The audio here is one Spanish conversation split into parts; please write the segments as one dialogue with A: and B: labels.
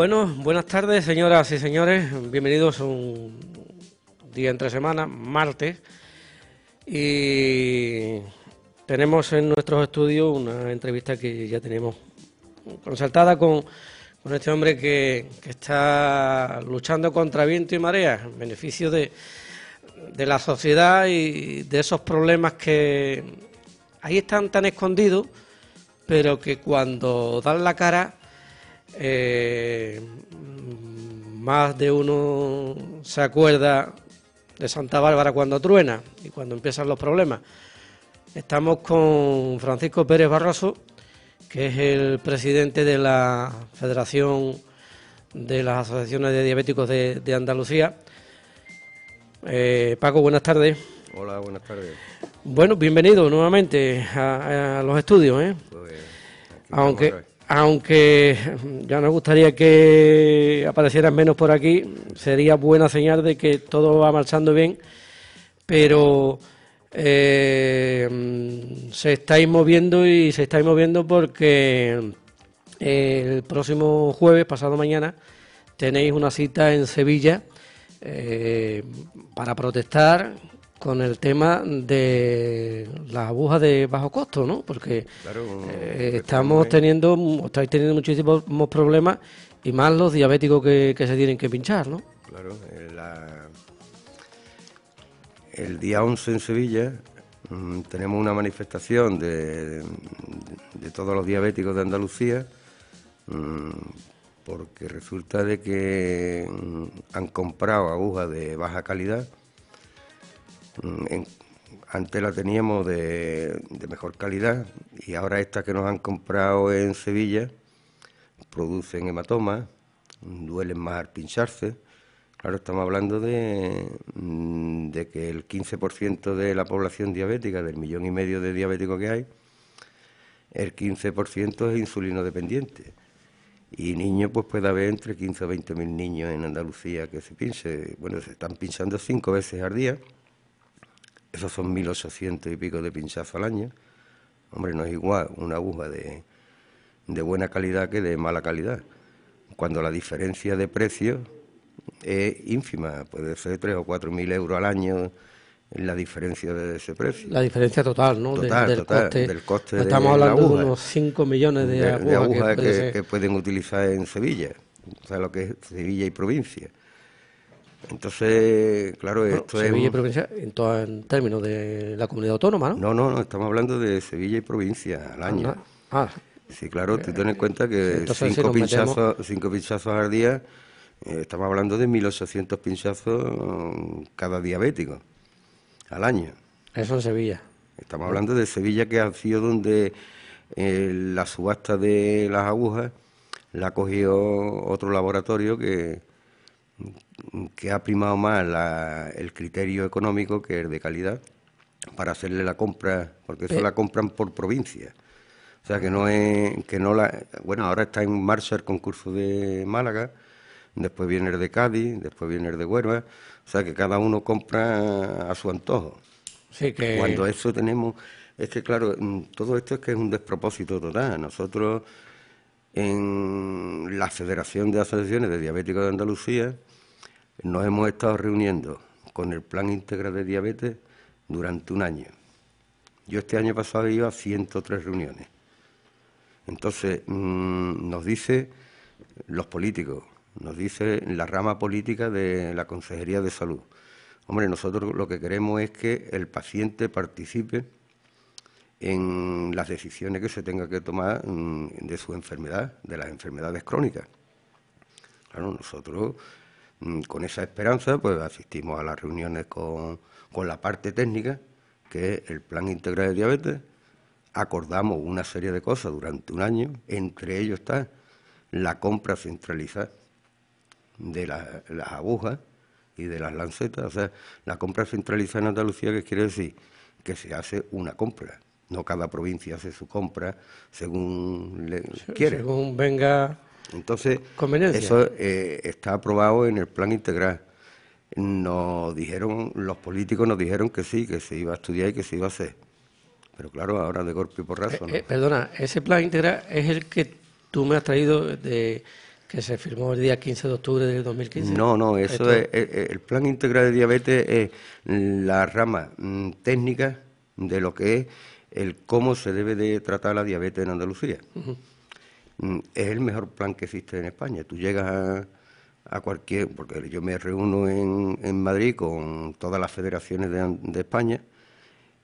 A: Bueno, buenas tardes, señoras y señores. Bienvenidos a un día entre semana, martes. Y tenemos en nuestros estudios una entrevista que ya tenemos concertada con, este hombre que, que, está luchando contra viento y marea en beneficio de, de la sociedad y de esos problemas que ahí están tan escondidos, pero que cuando dan la cara eh, mm, más de uno se acuerda de Santa Bárbara cuando truena y cuando empiezan los problemas. Estamos con Francisco Pérez Barroso, que es el presidente de la Federación de las Asociaciones de Diabéticos de, Andalucía. Eh, Paco, buenas tardes.
B: Hola, buenas tardes.
A: Bueno, bienvenido nuevamente a, los estudios. ¿eh? Pues, Aunque aunque mm, ya nos gustaría que aparecieran menos por aquí, sería buena señal de que todo va marchando bien, pero eh, mm, se estáis moviendo y se estáis moviendo porque mm, el próximo jueves, pasado mañana, tenéis una cita en Sevilla eh, para protestar con el tema de las agujas de bajo costo, ¿no? Porque eh,
B: pues, pues, pues, estamos
A: teniendo, estáis teniendo muchísimos problemas y más los diabéticos que, se tienen que pinchar, ¿no?
B: Claro, eh, el día 11 en Sevilla mm, tenemos una manifestación de, de, todos los diabéticos de Andalucía mm, porque resulta de que mm, han comprado agujas de baja calidad Mm, antes la teníamos de, mejor calidad y ahora estas que nos han comprado en Sevilla producen hematomas, duelen más al pincharse. Claro, estamos hablando de, mm, que el 15% de la población diabética, del millón y medio de diabéticos que hay, el 15% es insulino dependiente. Y niños, pues puede haber entre 15 o 20 mil niños en Andalucía que se pinche. Bueno, se están pinchando cinco veces al día esos son 1.800 y pico de pinchazos al año. Hombre, no es igual una aguja de, buena calidad que de mala calidad, cuando la diferencia de precio es ínfima, puede ser 3 o 4 mil euros al año la diferencia de ese precio. La diferencia total, ¿no? Total, del, coste, Estamos hablando de unos 5 millones de, agujas, que, pueden utilizar en Sevilla, o sea, lo que es Sevilla y provincia. Entonces, claro, esto es. Sevilla y
A: provincia, en, todo, en, términos de la comunidad autónoma, ¿no?
B: No, no, no, estamos hablando de Sevilla y provincia al año. Ah, Sí, claro, tú ten en eh, cuenta que cinco, pinchazos, pinchazos al día, eh, estamos hablando de 1.800 pinchazos mm, cada diabético al año.
A: Eso en Sevilla.
B: Estamos hablando de Sevilla, que ha sido donde eh, la subasta de las agujas la cogió otro laboratorio que, que ha primado más el criterio económico que el de calidad para hacerle la compra, porque eso la compran por provincia. O sea que no es que no la bueno, ahora está en marcha el concurso de Málaga, después viene el de Cádiz, después viene el de Huerva... o sea que cada uno compra a su antojo. cuando eso tenemos es que claro, mm, todo esto es que es un despropósito total. Nosotros en la Federación de Asociaciones de Diabéticos de Andalucía nos hemos estado reuniendo con el Plan Integral de Diabetes durante un año. Yo este año pasado iba a 103 reuniones. Entonces, mm, nos dicen los políticos, nos dice la rama política de la Consejería de Salud. Hombre, nosotros lo que queremos es que el paciente participe en las decisiones que se tenga que tomar mm, de su enfermedad, de las enfermedades crónicas. Claro, nosotros Mm, con esa esperanza, pues asistimos a las reuniones con, con la parte técnica, que es el Plan Integral de Diabetes. Acordamos una serie de cosas durante un año, entre ellos está la compra centralizada de las agujas y de las lancetas. O sea, la compra centralizada en Andalucía, que quiere decir que se hace una compra. No cada provincia hace su compra según le quiere.
A: Según venga
B: entonces, eso eh, está aprobado en el plan integral. Nos dijeron, los políticos nos dijeron que sí, que se iba a estudiar y que se iba a hacer. Pero claro, ahora de golpe y porrazo. Eh, ¿no? Eh,
A: perdona, ese plan integral es el que tú me has traído de que se firmó el día 15 de octubre del 2015. No, no, eso es,
B: el plan integral de diabetes es la rama mm, técnica de lo que es el cómo se debe de tratar la diabetes en Andalucía. Mm, es el mejor plan que existe en España. Tú llegas a, cualquier, porque yo me reúno en, Madrid con todas las federaciones de, España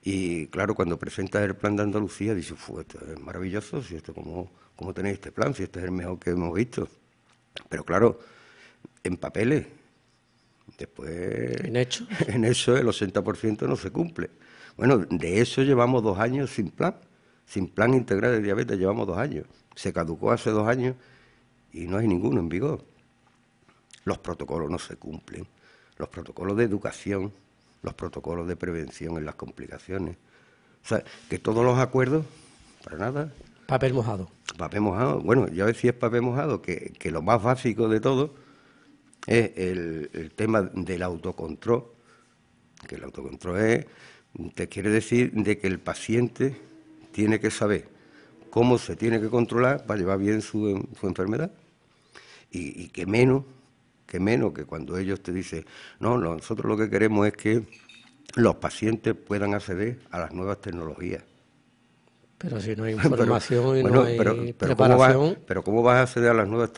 B: y claro, cuando presentas el plan de Andalucía dices, esto es maravilloso, si esto, ¿cómo, ¿cómo tenéis este plan? Si este es el mejor que hemos visto. Pero claro, en papeles, después... En hecho. En eso el 80% no se cumple. Bueno, de eso llevamos dos años sin plan, sin plan integral de diabetes llevamos dos años se caducó hace dos años y no hay ninguno en vigor. Los protocolos no se cumplen, los protocolos de educación, los protocolos de prevención en las complicaciones. O sea, que todos los acuerdos, para nada.
A: Papel mojado.
B: Papel mojado. Bueno, ya si es papel mojado, que, lo más básico de todo es el, el tema del autocontrol, que el autocontrol es, te quiere decir de que el paciente tiene que saber cómo se tiene que controlar para llevar bien em, su, enfermedad. Y, qué que menos, que menos que cuando ellos te dicen, no, nosotros lo que queremos es que los pacientes puedan acceder a las nuevas tecnologías.
A: Pero si no hay información y no hay preparación. ¿cómo vas,
B: pero ¿cómo vas a acceder a las nuevas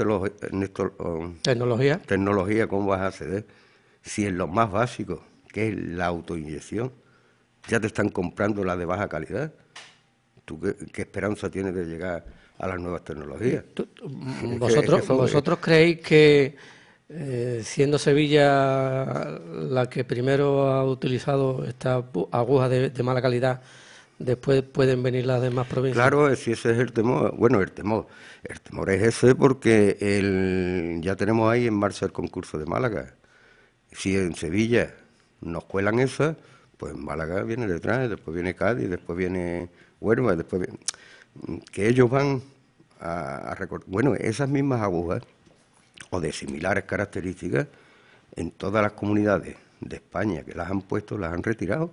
B: tecnologías? Tecnología, ¿cómo vas a acceder? Si en lo más básico, que es la autoinyección, ya te están comprando la de baja calidad qué, esperanza tienes de llegar a las nuevas tecnologías? ¿Vosotros,
A: creéis que, eh, siendo Sevilla la que primero ha utilizado esta aguja de, mala calidad, después pueden venir las demás provincias.
B: Claro, si ese es el temor. Bueno, el temor. El temor es ese porque ya tenemos ahí en marcha el concurso de Málaga. Si en Sevilla nos cuelan esas, pues Málaga viene detrás, después viene Cádiz, después viene bueno, pues, después que ellos van a, recortar, bueno, esas mismas agujas o de similares características en todas las comunidades de España que las han puesto, las han retirado.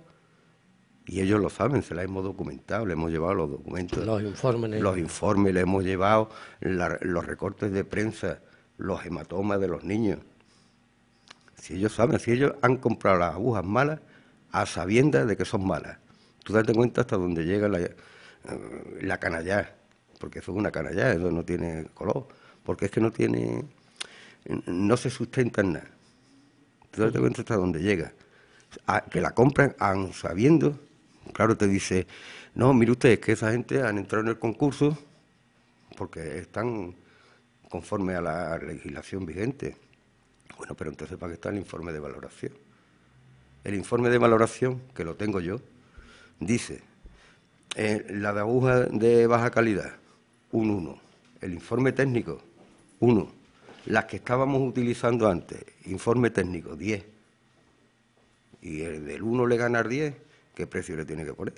B: Y ellos lo saben, se las hemos documentado, le hemos llevado los documentos. Los informes. Los informes, le hemos llevado los recortes de prensa, los hematomas de los niños. Si ellos saben, si ellos han comprado las agujas malas a sabiendas de que son malas. Tú date cuenta hasta dónde llega la, eh, la porque eso es una canallá, eso no tiene color, porque es que no tiene, no se sustenta en nada. Tú date cuenta hasta dónde llega. que la compran han sabiendo, claro, te dice, no, mire usted, es que esa gente han entrado en el concurso porque están conforme a la legislación vigente. Bueno, pero entonces, ¿para qué está el informe de valoración? El informe de valoración, que lo tengo yo, Dice, eh, la de aguja de baja calidad, un 1. El informe técnico, 1. Las que estábamos utilizando antes, informe técnico, 10. Y el del 1 le ganar 10, ¿qué precio le tiene que poner?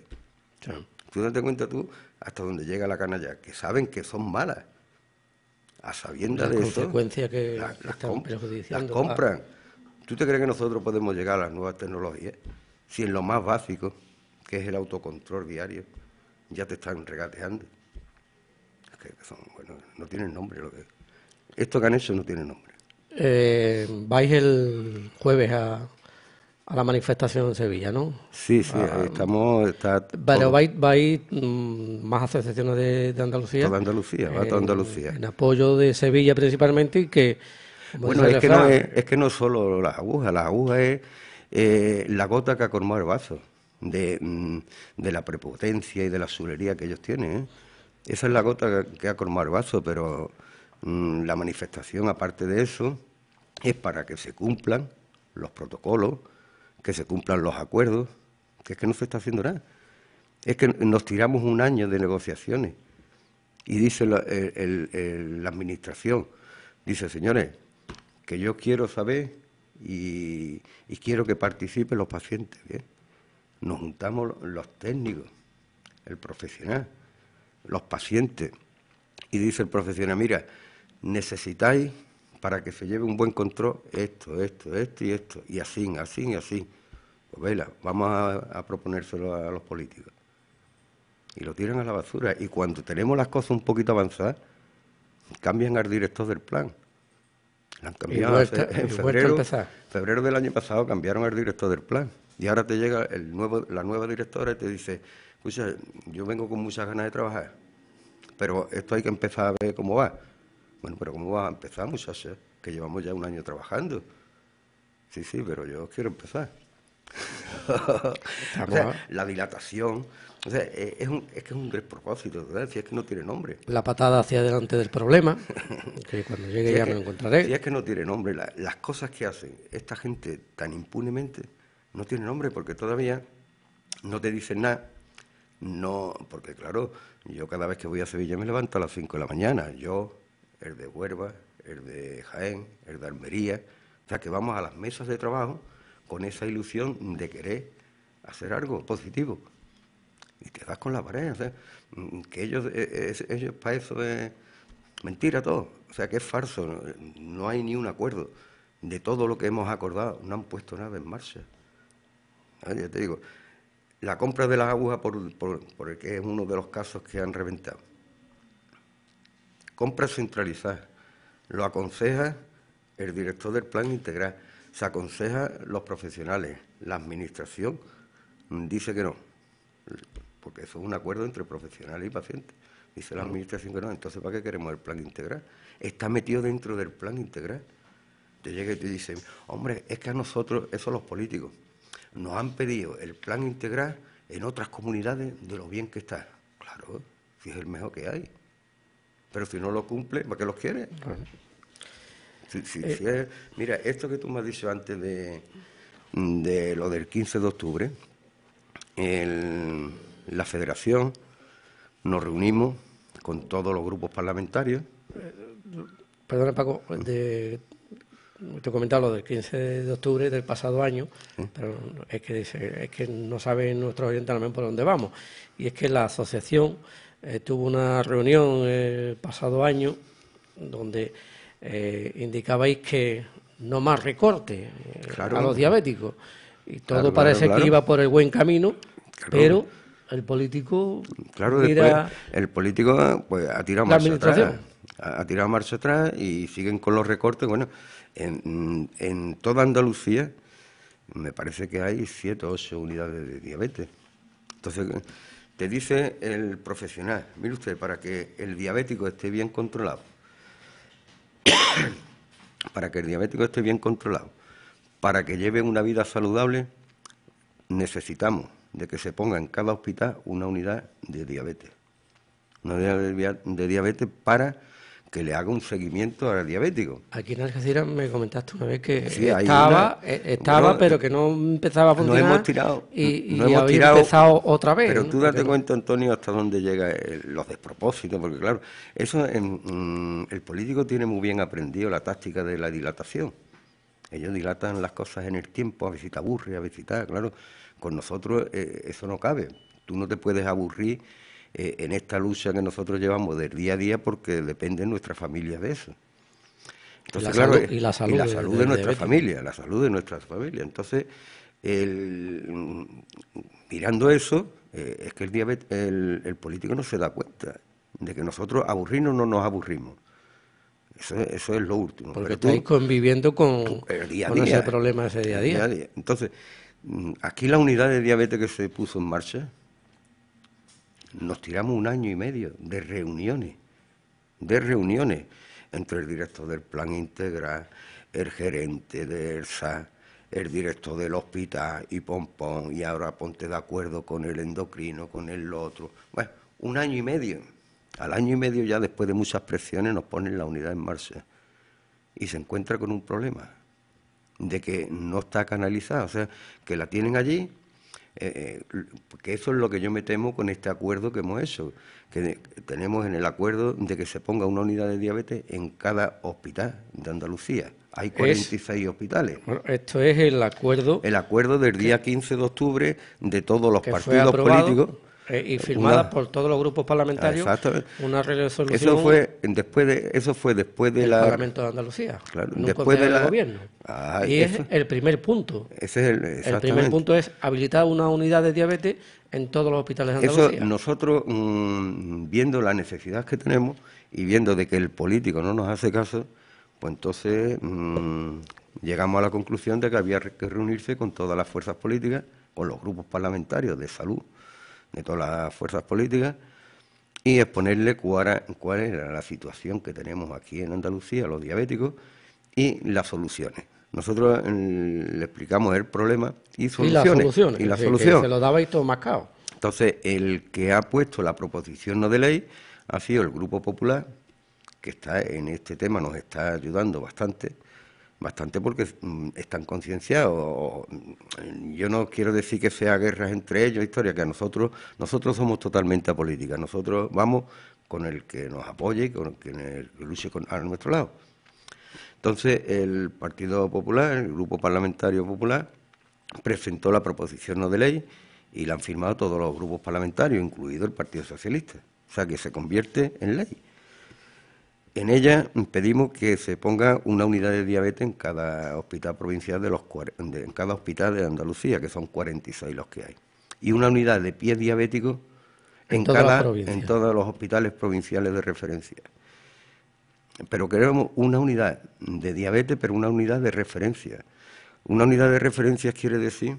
B: Tú date cuenta tú hasta dónde llega la canalla, que saben que son malas. A sabiendas de eso. que las, compran. ¿Tú te crees que nosotros podemos llegar a las nuevas tecnologías? Si en lo más básico que es el autocontrol diario, ya te están regateando. Es que son, bueno, no tienen nombre lo que Esto que han hecho no tiene nombre.
A: Eh, vais el jueves a, a, la manifestación en
B: Sevilla, ¿no? Sí, sí, ah, estamos. pero vais,
A: mm, más asociaciones
B: de, de, Andalucía. Toda Andalucía, va a eh, Andalucía. En
A: apoyo de Sevilla principalmente y que. Pues, bueno, es que, no es,
B: que no solo las agujas, las agujas es eh, la gota que ha colmado el vaso de, mm, de la prepotencia y de la sulería que ellos tienen. ¿eh? Esa es la gota que, ha colmado el vaso, pero mm, la manifestación, aparte de eso, es para que se cumplan los protocolos, que se cumplan los acuerdos, que es que no se está haciendo nada. Es que nos tiramos un año de negociaciones y dice la, el, administración, dice, señores, que yo quiero saber y, y quiero que participen los pacientes. ¿bien? nos juntamos los técnicos, el profesional, los pacientes. Y dice el profesional, mira, necesitáis para que se lleve un buen control esto, esto, esto y esto. Y así, así, y así. Pues vela, vamos a, proponérselo a, los políticos. Y lo tiran a la basura. Y cuando tenemos las cosas un poquito avanzadas, cambian al director del plan. en febrero, febrero del año pasado cambiaron al director del plan. Y ahora te llega el nuevo, la nueva directora y te dice, escucha, yo vengo con muchas ganas de trabajar, pero esto hay que empezar a ver cómo va. Bueno, pero ¿cómo va a empezar, Que llevamos ya un año trabajando. Sí, sí, pero yo quiero empezar. la dilatación. Eh, es, un, que es un despropósito, ¿verdad? Si es que no tiene nombre.
A: La patada hacia adelante del problema, que cuando llegue ya me encontraré.
B: Si es que no tiene nombre, las cosas que hacen esta gente tan impunemente no tiene nombre porque todavía no te dicen nada. No, porque claro, yo cada vez que voy a Sevilla me levanto a las 5 de la mañana. Yo, el de Huerva, el de Jaén, el de Almería. O sea que vamos a las mesas de trabajo con esa ilusión de querer hacer algo positivo. Y te das con la pared. O sea, mm, que ellos, eh, ellos para eso es mentira todo. O sea que es falso. No hay ni un acuerdo. De todo lo que hemos acordado, no han puesto nada en marcha. Ah, ya te digo, la compra de las agujas, por, que es uno de los casos que han reventado. Compra centralizada. Lo aconseja el director del plan integral. Se aconseja los profesionales. La administración dice que no. Porque eso es un acuerdo entre profesionales y pacientes. Dice la administración que no. Entonces, ¿para qué queremos el plan integral? Está metido dentro del plan integral. Te llega y te dice, hombre, es que a nosotros, eso los políticos nos han pedido el plan integral en otras comunidades de lo bien que está. Claro, si es el mejor que hay. Pero si no lo cumple, ¿para qué los quiere? Eh, mira, esto que tú me has dicho antes de, lo del 15 de octubre, la federación nos reunimos con todos los grupos parlamentarios.
A: Eh, perdona, Paco, de, te comentaba lo del 15 de octubre del pasado año, mm. pero es que, es que no saben nuestro oyentes por dónde vamos. Y es que la asociación eh, tuvo una reunión el pasado año donde eh, indicabais que no más recorte eh, a los diabéticos. Y todo parece que iba por el buen camino, pero el político. Claro,
B: el político pues, ha tirado más atrás ha, tirado marcha atrás y siguen con los recortes. Bueno, en, toda Andalucía me parece que hay 7 o 8 unidades de diabetes. Entonces, te dice el profesional, mire usted, para que el diabético esté bien controlado, para que el diabético esté bien controlado, para que lleve una vida saludable, necesitamos de que se ponga en cada hospital una unidad de diabetes. Una unidad de diabetes para que le haga un seguimiento al diabético.
A: Aquí en Algeciras me comentaste una vez eh, que estaba, estaba pero que no empezaba a funcionar. No hemos tirado. Y, no hemos empezado otra vez. Pero tú date
B: cuenta, Antonio, hasta dónde llega los despropósitos, porque claro, eso mm, el político tiene muy bien aprendido la táctica de la dilatación. Ellos dilatan las cosas en el tiempo, a veces te aburre, a visitar, claro. Con nosotros eh, eso no cabe. Tú no te puedes aburrir eh, en esta lucha que nosotros llevamos del día a día porque depende nuestra familia de eso.
A: Entonces, eh, y la salud, de, nuestra familia, la
B: salud de nuestra familia. Entonces, el, mirando eso, eh, es que el, diabetes, el, político no se da cuenta de que nosotros o no nos aburrimos. Eso, es lo último. Porque estoy estáis
A: conviviendo con,
B: ese problema ese día a día. Entonces, mm, aquí la unidad de diabetes que se puso en marcha, nos tiramos un año y medio de reuniones, de reuniones entre el director del plan integral, el gerente de ERSA, el director del hospital y pompón, y ahora ponte de acuerdo con el endocrino, con el otro. Bueno, un año y medio. Al año y medio ya después de muchas presiones nos ponen la unidad en marcha y se encuentra con un problema de que no está canalizada, o sea, que la tienen allí eh, eh que eso es lo que yo me temo con este acuerdo que hemos hecho, que tenemos en el acuerdo de que se ponga una unidad de diabetes en cada hospital de Andalucía. Hay 46 hospitales. esto es el acuerdo. El acuerdo del día 15 de octubre de todos los partidos políticos eh, y firmada por todos los grupos parlamentarios ah, una resolución eso fue después de eso del Parlamento de Andalucía claro, después del gobierno ah, y es
A: el primer punto
B: el, primer punto
A: es habilitar una unidad de diabetes en todos los hospitales de Andalucía
B: nosotros mm, viendo la necesidad que tenemos y viendo de que el político no nos hace caso pues entonces mm, llegamos a la conclusión de que había que reunirse con todas las fuerzas políticas o los grupos parlamentarios de salud de todas las fuerzas políticas, y exponerle cuál cuál era la situación que tenemos aquí en Andalucía, los diabéticos, y las soluciones. Nosotros eh, le explicamos el problema y soluciones. Y las soluciones, Y se lo
A: daba y todo mascado.
B: Entonces, el que ha puesto la proposición no de ley ha sido el Grupo Popular, que está en este tema, nos está ayudando bastante bastante porque mm, están concienciados. Mm, yo no quiero decir que sea guerras entre ellos, historia, que nosotros, nosotros somos totalmente apolítica, nosotros vamos con el que nos apoye, con el que, luche a nuestro lado. Entonces, el Partido Popular, el Grupo Parlamentario Popular, presentó la proposición no de ley y la han firmado todos los grupos parlamentarios, incluido el Partido Socialista. O sea, que se convierte en ley. En ella pedimos que se ponga una unidad de diabetes en cada hospital provincial de los en cada hospital de Andalucía, que son 46 los que hay, y una unidad de pies diabéticos en, en en todos los hospitales provinciales de referencia. Pero queremos una unidad de diabetes, pero una unidad de referencia. Una unidad de referencia quiere decir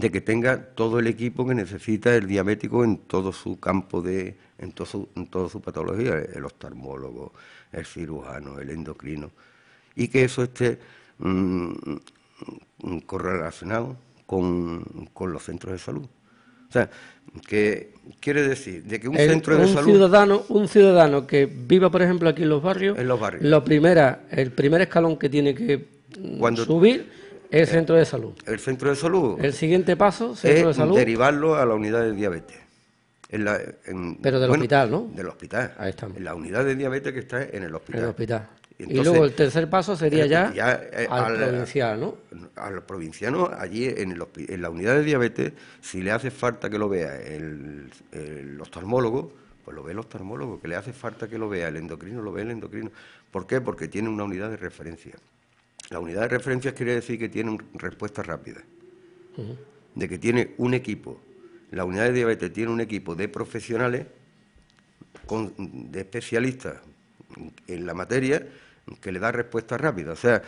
B: de que tenga todo el equipo que necesita el diabético en todo su campo de, en, todo en toda su patología, el oftalmólogo, el cirujano, el endocrino, y que eso esté mm, mm, correlacionado con, los centros de salud. O sea, que quiere decir de que un centro de salud
A: ciudadano, un ciudadano que viva, por ejemplo, aquí en los barrios, en los barrios, primera, el primer escalón
B: que tiene que mm, subir el centro de salud. El centro de salud. El siguiente paso, centro de salud. Derivarlo a la unidad de diabetes. Pero del hospital, ¿no? Del hospital. Ahí estamos. En la unidad de diabetes que está en el hospital. En el hospital. y luego el tercer paso sería ya, eh, al, provincial, ¿no? Al provinciano, allí en, en, la unidad de diabetes, si le hace falta que lo vea el, el oftalmólogo, pues lo ve el oftalmólogo, que le hace falta que lo vea el endocrino, lo ve el endocrino. ¿Por qué? Porque tiene una unidad de referencia. La unidad de referencias quiere decir que tiene respuesta rápida, de que tiene un equipo, la unidad de diabetes tiene un equipo de profesionales, de especialistas en la materia, que le da respuesta rápida. O sea,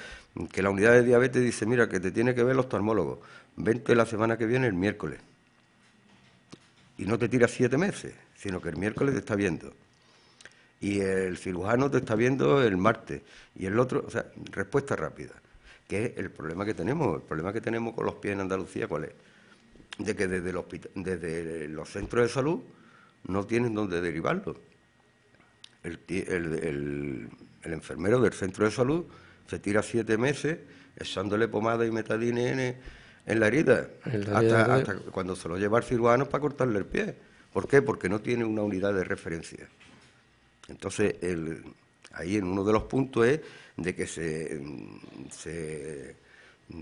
B: que la unidad de diabetes dice, mira, que te tiene que ver el oftalmólogo, vente la semana que viene el miércoles. Y no te tiras siete meses, sino que el miércoles te está viendo y el cirujano te está viendo el martes y el otro, o sea, respuesta rápida, que es el problema que tenemos, el problema que tenemos con los pies en Andalucía, ¿cuál es? De que desde, el desde los centros de salud no tienen dónde derivarlo. El, enfermero del centro de salud se tira siete meses echándole pomada y metadine en, la herida, hasta, cuando se lo lleva el cirujano para cortarle el pie. ¿Por qué? Porque no tiene una unidad de referencia. Entonces, ahí en uno de los puntos es de que se,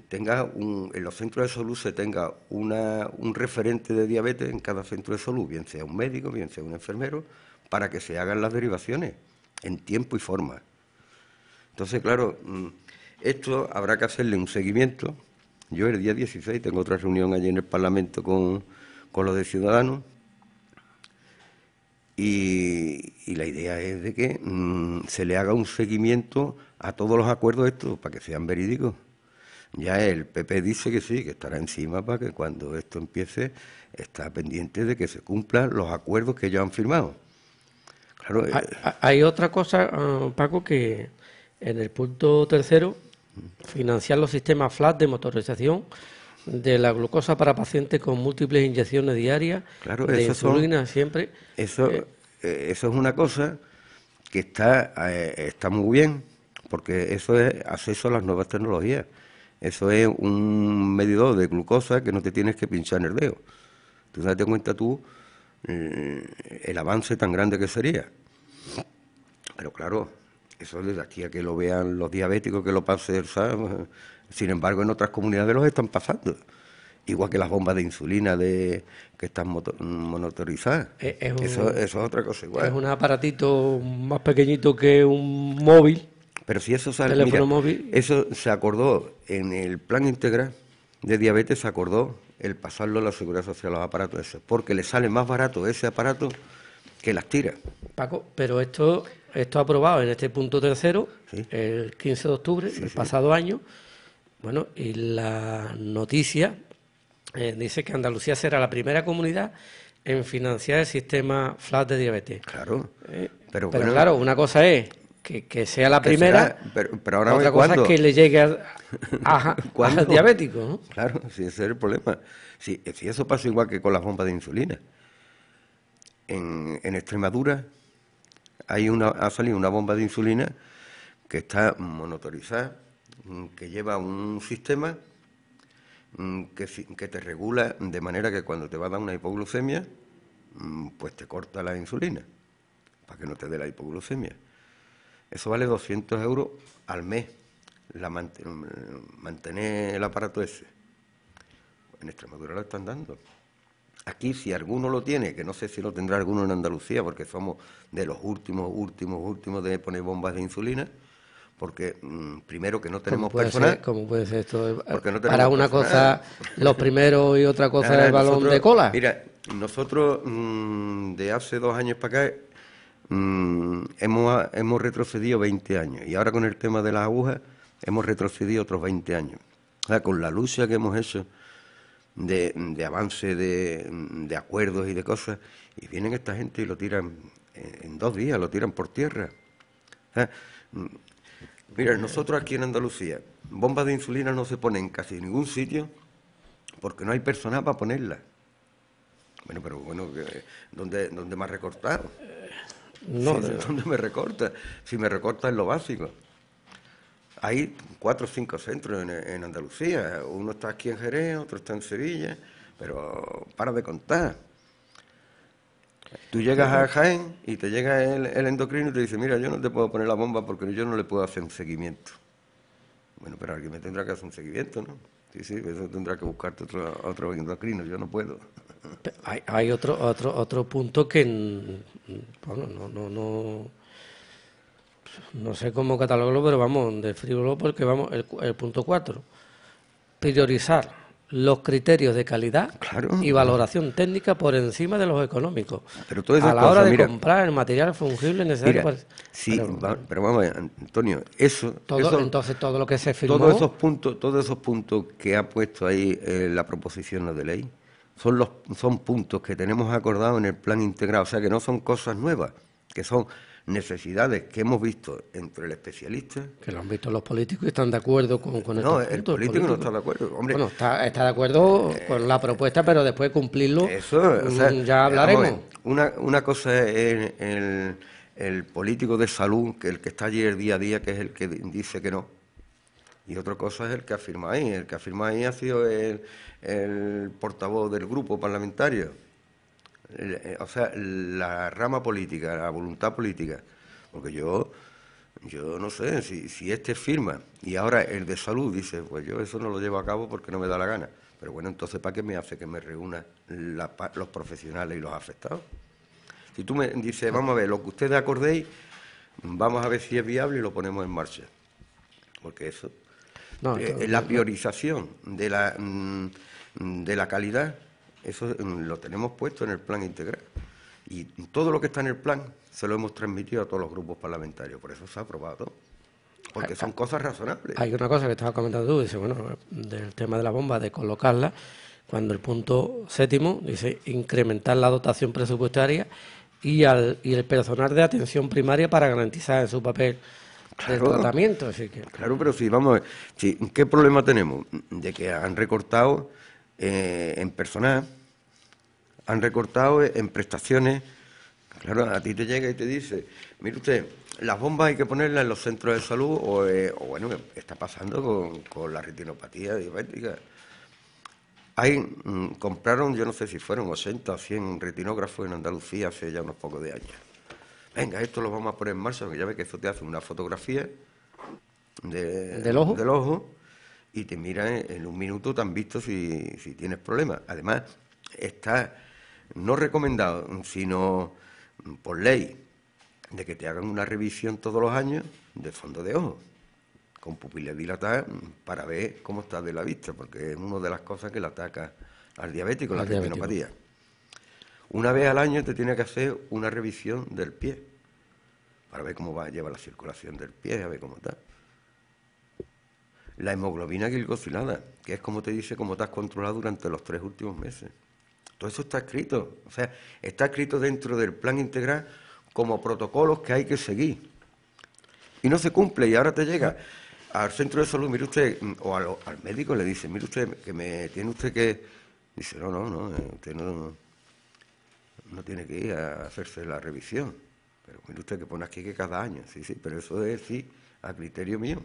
B: tenga en los centros de salud se tenga un referente de diabetes en cada centro de salud, bien sea un médico, bien sea un enfermero, para que se hagan las derivaciones en tiempo y forma. Entonces, claro, mm, esto habrá que hacerle un seguimiento. Yo el día 16 tengo otra reunión allí en el Parlamento con los de Ciudadanos y, la idea es de que mm, se le haga un seguimiento a todos los acuerdos estos para que sean verídicos. Ya el PP dice que sí, que estará encima para que cuando esto empiece está pendiente de que se cumplan los acuerdos que ellos han firmado. Eh,
A: hay otra cosa, ah, Paco, que en el punto tercero, financiar los sistemas flat de motorización de la glucosa para pacientes con múltiples inyecciones diarias de insulina siempre.
B: Eso, eh, eh, eso es una cosa que está, eh, está muy bien, porque eso es acceso a las nuevas tecnologías. Eso es un medidor de glucosa que no te tienes que pinchar en el dedo. Tú date cuenta tú el avance tan grande que sería. Pero claro, eso desde aquí a que lo vean los diabéticos, que lo pasen, sin embargo, en otras comunidades los están pasando. Igual que las bombas de insulina de, que están monitorizadas. Eh, eso, es otra cosa igual. Es un
A: aparatito más pequeñito que un móvil. Pero si eso sale. Mira, móvil.
B: Eso se acordó en el plan integral de diabetes, se acordó el pasarlo a la seguridad social los aparatos esos. Porque le sale más barato ese aparato que las tiras.
A: Paco, pero esto, esto aprobado en este punto tercero, el 15 de octubre del pasado año bueno, y la noticia eh, dice que Andalucía será la primera comunidad en financiar el sistema flat de diabetes. Claro.
B: Eh, pero, claro,
A: una cosa es que, sea la primera, pero, ahora otra cosa es que le llegue
B: a, diabético. Claro, sin ese es el problema. Si, si, eso pasa igual que con las bombas de insulina. En, Extremadura hay una, ha salido una bomba de insulina que está monotorizada, Mm, que lleva un sistema mm, que, te regula de manera que cuando te va a dar una hipoglucemia, mm, pues te corta la insulina, para que no te dé la hipoglucemia. Eso vale 200 euros al mes, la mantener el aparato ese. En Extremadura lo están dando. Aquí, si alguno lo tiene, que no sé si lo tendrá alguno en Andalucía, porque somos de los últimos, últimos, últimos de poner bombas de insulina, porque mm, primero que no tenemos personal.
A: ¿Cómo puede ser esto? para una cosa los primeros y otra cosa el ah, balón de cola.
B: Mira, nosotros mm, de hace dos años para acá mm, hemos, retrocedido 20 años y ahora con el tema de las agujas hemos retrocedido otros 20 años. O sea, con la lucha que hemos hecho de, de avance, de, acuerdos y de cosas, y vienen esta gente y lo tiran en, dos días, lo tiran por tierra. Mira, nosotros aquí en Andalucía, bombas de insulina no se ponen casi en ningún sitio porque no hay personal para ponerlas. Bueno, pero bueno, ¿dónde, dónde me ha recortado? Eh, ¿Dónde me recorta? Si me recorta es lo básico. Hay cuatro o cinco centros en Andalucía. Uno está aquí en Jerez, otro está en Sevilla, pero para de contar. Tú llegas a Jaén y te llega el, endocrino y te dice, mira, yo no te puedo poner la bomba porque yo no le puedo hacer un seguimiento. Bueno, pero alguien me tendrá que hacer un seguimiento, ¿no? Sí, sí, eso tendrá que buscarte otro, otro endocrino, yo no puedo.
A: Hay, otro, otro, otro punto que, bueno, no, no, no, sé cómo catalogarlo, pero vamos, de frívolo porque vamos, el, el punto cuatro, priorizar los criterios de calidad y valoración técnica por encima de los económicos. Pero a la hora de comprar el material fungible necesario. para, sí,
B: pero, vamos, Antonio, eso, entonces todo lo que se firmó, todos esos puntos, todos esos puntos que ha puesto ahí eh, la proposición de ley son los son puntos que tenemos acordados en el plan integrado, o sea que no son cosas nuevas, que son necesidades que hemos visto entre el especialista.
A: Que lo han visto los políticos y están
B: de acuerdo con, con No, el, político el, político no está de acuerdo. Hombre, bueno,
A: está, de acuerdo con la propuesta, pero después cumplirlo eso, mm, ya eh, hablaremos.
B: una, cosa es el, político de salud, que el que está allí el día a día, que es el que dice que no. Y otra cosa es el que afirma ahí. El que afirma ahí ha sido el, el portavoz del grupo parlamentario eh, eh, o sea, la rama política, la voluntad política. Porque yo, yo no sé, si, si este firma y ahora el de salud dice, pues yo eso no lo llevo a cabo porque no me da la gana. Pero bueno, entonces ¿para qué me hace que me reúna los profesionales y los afectados? Si tú me dices, vamos a ver, lo que ustedes acordéis, vamos a ver si es viable y lo ponemos en marcha. Porque eso, es la priorización de la, mm, de la calidad eso mm, lo tenemos puesto en el plan integral. Y todo lo que está en el plan se lo hemos transmitido a todos los grupos parlamentarios. Por eso se ha aprobado. Porque ah, son ah. cosas razonables.
A: Hay una cosa que estaba comentando tú, dice, bueno, del tema de la bomba, de colocarla, cuando el punto séptimo dice incrementar la dotación presupuestaria y, al, y el personal de atención primaria para garantizar en su papel claro, el tratamiento. Así
B: Claro, pero sí, vamos a ver, ¿qué problema tenemos? De que han recortado eh, en personal han recortado en prestaciones. Claro, a ti te llega y te dice, mire usted, las bombas hay que ponerlas en los centros de salud o, eh, bueno, está pasando con, la retinopatía diabética. Hay, mm, compraron, yo no sé si fueron 80 o 100 retinógrafos en Andalucía hace ya unos pocos de años. Venga, esto lo vamos a poner en marcha, porque ya ves que eso te hace una fotografía ¿Del, ojo? y te mira en, un minuto, tan visto si, si tienes problemas. Además, está no recomendado, sino por ley, de que te hagan una revisión todos los años de fondo de ojo, con pupilas dilatadas, para ver cómo está de la vista, porque es una de las cosas que le ataca al diabético, la Una vez al año te tiene que hacer una revisión del pie, para ver cómo va, lleva la circulación del pie, a ver cómo está. La hemoglobina glicosilada, que es como te dice cómo te has controlado durante los tres últimos meses. Todo eso está escrito. O sea, está escrito dentro del plan integral como protocolos que hay que seguir. Y no se cumple y ahora te llega al centro de salud, mire usted, mm, o al, médico le dice, mire usted, que me tiene usted que... Dice, no, no, no, eh, usted no, tiene que ir a hacerse la revisión. Pero mire usted que pone aquí que cada año, sí, sí, pero eso es, sí, a criterio mío.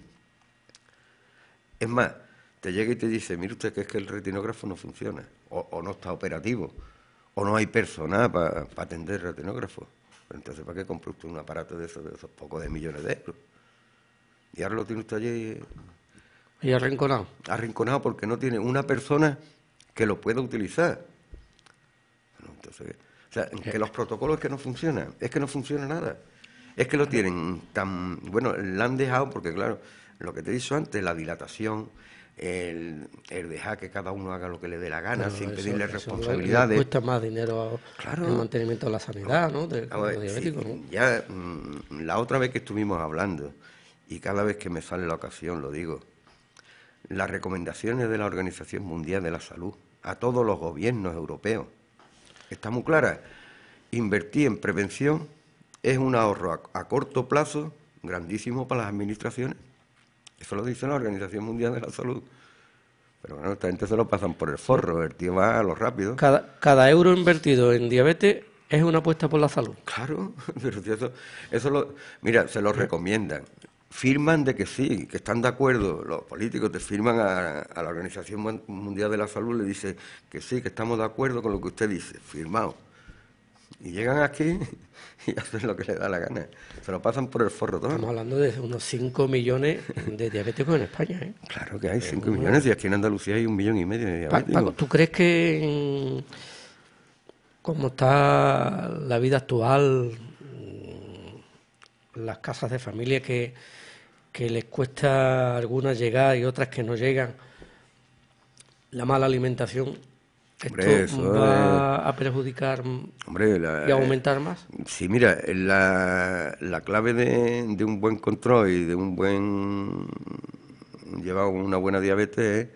B: Es más, te llega y te dice, mire usted que es que el retinógrafo no funciona o, no está operativo, o no hay personal para atender atender retinógrafos. Pues entonces, ¿para qué compró usted un aparato de esos, de esos pocos de millones de euros? Y ahora lo tiene usted allí. Y arrinconado. Arrinconado porque no tiene una persona que lo pueda utilizar. entonces, o sea, que los protocolos es que no funcionan, es que no funciona nada. Es que lo tienen tan. Bueno, la han dejado porque, claro, lo que te he dicho antes, la dilatación, el, dejar que cada uno haga lo que le dé la gana, sin pedirle responsabilidades. Cuesta
A: más dinero el mantenimiento de la sanidad, ¿no?
B: Ya mm, la otra vez que estuvimos hablando, y cada vez que me sale la ocasión lo digo, las recomendaciones de la Organización Mundial de la Salud a todos los gobiernos europeos, está muy clara, invertir en prevención es un ahorro a corto plazo grandísimo para las administraciones eso lo dice la Organización Mundial de la Salud. Pero bueno, esta gente se lo pasan por el forro, el tío va a lo rápido. Cada, euro invertido en diabetes es una
A: apuesta por la salud. Claro,
B: pero si eso, lo, mira, se lo recomiendan. Firman de que sí, que están de acuerdo. Los políticos te firman a, la Organización Mundial de la Salud, le dicen que sí, que estamos de acuerdo con lo que usted dice. Firmado y llegan aquí y hacen lo que les da la gana. Se lo pasan por el forro todo. Estamos hablando de unos 5 millones de diabéticos en España. ¿eh? Claro que hay 5 millones y aquí en Andalucía hay un millón y medio de diabéticos. Paco,
A: ¿tú crees que como está la vida actual, mm, las casas de familia que, que les cuesta algunas llegar y otras que no llegan, la mala alimentación ¿Esto va eh. a perjudicar y aumentar más?
B: Eh, sí, mira, eh, la, clave de, un buen control y de un buen llevar una buena diabetes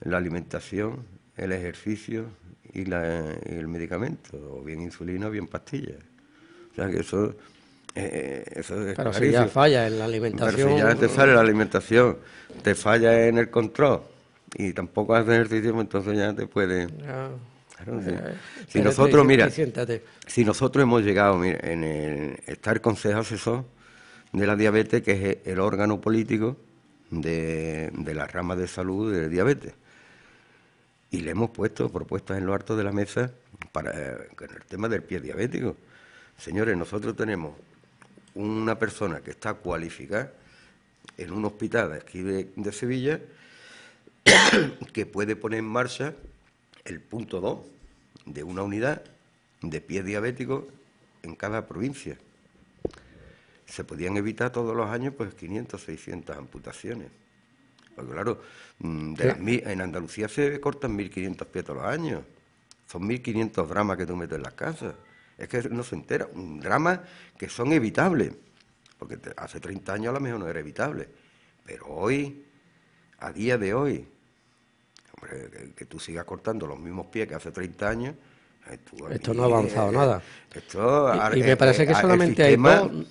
B: es la alimentación, el ejercicio y, el medicamento, o bien insulina o bien pastillas. O sea que eso, eso Pero si ya falla en la alimentación. Pero si ya te sale la alimentación, te falla en el control y tampoco haces ejercicio, entonces ya te puede... Eh, si nosotros, mira, si nosotros hemos llegado, en el, está el Consejo Asesor de la Diabetes, que es el órgano político de, de la rama de salud de diabetes. Y le hemos puesto propuestas en lo alto de la mesa para eh, con el tema del pie diabético. Señores, nosotros tenemos una persona que está cualificada en un hospital aquí de Sevilla que puede poner en marcha el punto 2 de una unidad de pies diabéticos en cada provincia. Se podían evitar todos los años pues 500, 600 amputaciones. Porque claro, mm, en Andalucía se cortan 1.500 pies todos los años. Son 1.500 dramas que tú metes en las casas. Es que no se entera. un Dramas que son evitables. Porque hace 30 años a lo mejor no era evitable. Pero hoy, a día de hoy, que, tú sigas cortando los mismos pies que hace 30 años. Eh, esto, no ha avanzado eh, nada. y, me eh, parece que solamente hay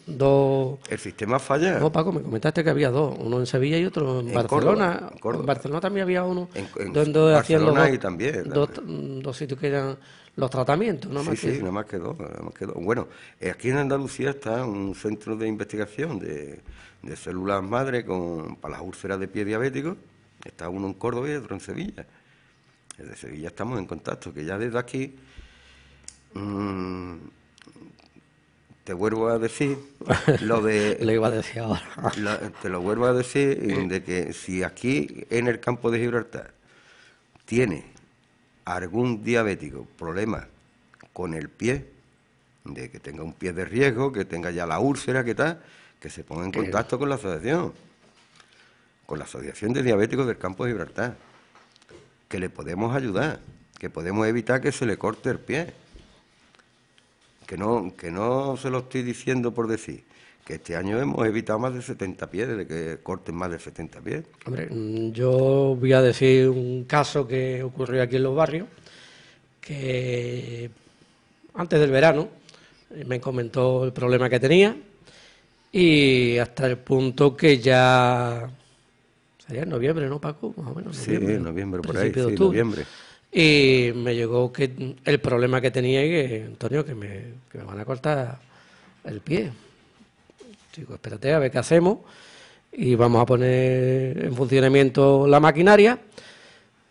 B: dos, El sistema falla. No, Paco, me
A: comentaste que había dos, uno en Sevilla y otro en, Barcelona. en, Barcelona también había uno en, Barcelona también, dos, mm, dos, sitios que eran los tratamientos, más. Sí, sí, nada
B: más dos, Bueno, aquí en Andalucía está un centro de investigación de, células madre con, para las úlceras de pie diabéticos Está uno en Córdoba y otro en Sevilla. Desde Sevilla estamos en contacto, que ya desde aquí mm, te vuelvo a decir lo de... lo iba a decir ahora. te lo vuelvo a decir de que si aquí en el campo de Gibraltar tiene algún diabético problema con el pie, de que tenga un pie de riesgo, que tenga ya la úlcera, que tal, que se ponga en contacto con la asociación con la Asociación de Diabéticos del Campo de Gibraltar, que le podemos ayudar, que podemos evitar que se le corte el pie. Que no, que no se lo estoy diciendo por decir, que este año hemos evitado más de 70 pies, de que corten más de 70 pies. Hombre,
A: mm, yo voy a decir un caso que ocurrió aquí en los barrios, que antes del verano eh, me comentó el problema que tenía y hasta el punto que ya sería en noviembre, ¿no, Paco? Más sí, en noviembre, por ahí, sí, noviembre. Y me llegó que el problema que tenía que, Antonio, que me, van a cortar el pie. Digo, espérate a ver qué hacemos. Y vamos a poner en funcionamiento la maquinaria.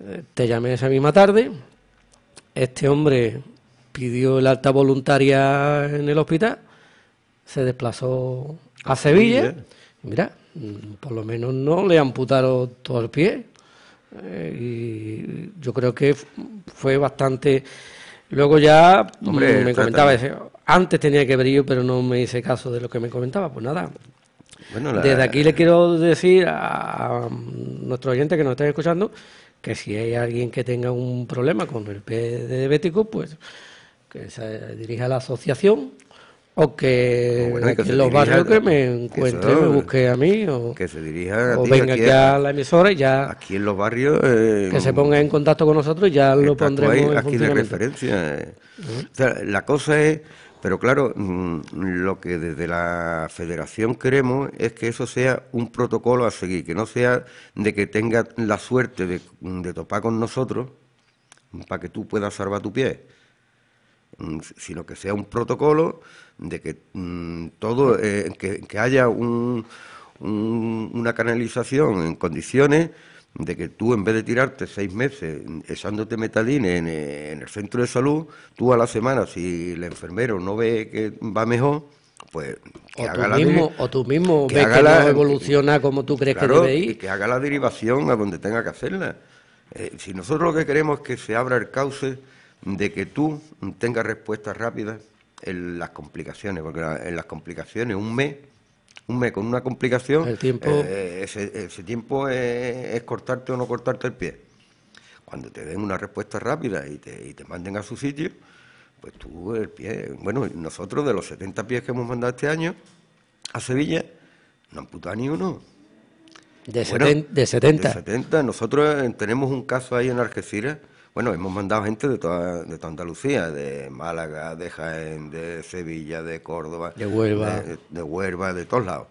A: Eh, te llamé esa misma tarde. Este hombre pidió el alta voluntaria en el hospital. Se desplazó a Sevilla. mira, Mm, por lo menos no le amputaron todo el pie. Eh, y yo creo que fue bastante. Luego ya mm, me comentaba, antes tenía que brillo, pero no me hice caso de lo que me comentaba. Pues nada. Desde aquí le quiero decir a, mm, nuestro oyente que nos está escuchando que si hay alguien que tenga un problema con el pie diabético, pues que se dirija a la asociación o que, en los barrios que me encuentre me busque a mí o,
B: que se dirija venga aquí, a la emisora y ya aquí en los barrios eh, que se ponga
A: en contacto con nosotros y ya lo pondremos en aquí de
B: referencia eh. la cosa es pero claro mm, lo que desde la Federación queremos es que eso sea un protocolo a seguir que no sea de que tenga la suerte de, de topar con nosotros para que tú puedas salvar tu pie mm, sino que sea un protocolo de que mm, todo, eh, que, que, haya una canalización en condiciones de que tú en vez de tirarte seis meses echándote metadine en, el centro de salud, tú a la semana, si el enfermero no ve que va mejor, pues que haga tú la mismo, O tú mismo ve que no evoluciona como tú crees que debe ir. Que haga la derivación a donde tenga que hacerla. Eh, si nosotros lo que queremos es que se abra el cauce de que tú tengas respuestas rápidas, en las complicaciones, porque en las complicaciones un mes, un mes con una complicación, eh, eh, ese, tiempo es, cortarte o no cortarte el pie. Cuando te den una respuesta rápida y te, manden a su sitio, pues tú el pie, bueno, nosotros de los 70 pies que hemos mandado este año a Sevilla, no han putado ni uno. De, 70. De 70. Nosotros eh, tenemos un caso ahí en Algeciras bueno, hemos mandado gente de toda, de toda Andalucía, de Málaga, de Jaén, de Sevilla, de Córdoba. De Huelva. De, Huelva, de todos lados.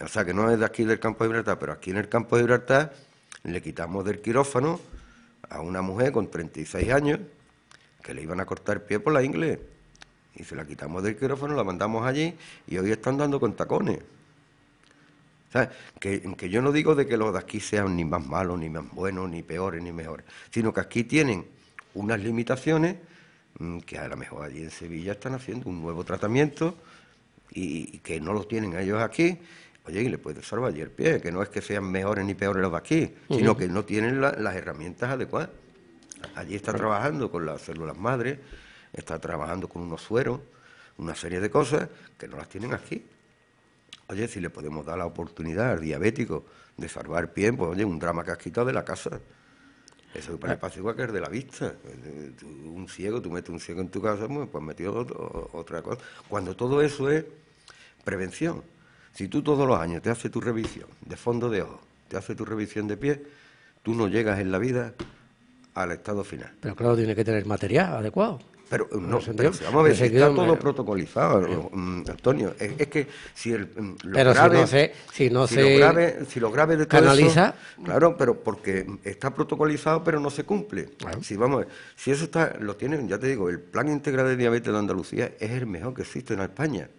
B: O sea que no es de aquí del campo de Gibraltar, pero aquí en el campo de Gibraltar le quitamos del quirófano a una mujer con 36 años que le iban a cortar pie por la inglés. Y se la quitamos del quirófano, la mandamos allí y hoy están dando con tacones. O Que, que yo no digo de que los de aquí sean ni más malos, ni más buenos, ni peores, ni mejores, sino que aquí tienen unas limitaciones mm, que a lo mejor allí en Sevilla están haciendo un nuevo tratamiento y, que no lo tienen ellos aquí. Oye, y le puede salvar el pie, que no es que sean mejores ni peores los de aquí, sino que no tienen las herramientas adecuadas. Allí está trabajando con las células madre, está trabajando con unos sueros, una serie de cosas que no las tienen aquí. Oye, si le podemos dar la oportunidad al diabético de salvar pie, pues oye, un drama que has quitado de la casa. Eso para ah. el pasa igual de la vista. un ciego, tú metes un ciego en tu casa, pues, pues metió metido otra cosa. Cuando todo eso es prevención. Si tú todos los años te haces tu revisión de fondo de ojo, te haces tu revisión de pie, tú no llegas en la vida al estado final.
A: Pero claro, tiene que tener material
B: adecuado. Pero no, vamos a ver, está todo protocolizado, eh, mm, Antonio. Es, que si el, lo grave, si no si lo de todo claro, pero porque está protocolizado, pero no se cumple. Si vamos, si eso está, lo tienen, ya te digo, el plan integral de diabetes de Andalucía es el mejor que existe en España,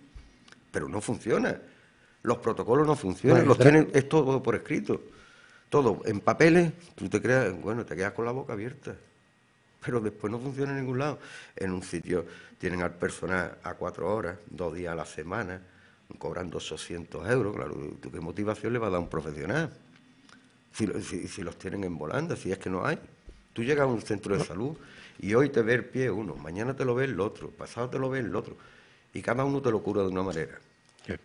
B: pero no funciona. Los protocolos no funcionan, los tienen, es todo por escrito, todo en papeles. Tú te creas, bueno, te quedas con la boca abierta pero después no funciona en ningún lado. En un sitio tienen al personal a cuatro horas, dos días a la semana, cobrando 800 euros, claro, ¿qué motivación le va a dar un profesional? Si, los tienen en volanda, si es que no hay. Tú llegas a un centro de salud y hoy te ve el pie uno, mañana te lo ve el otro, pasado te lo ve el otro, y cada uno te lo cura de una manera. ¿Qué,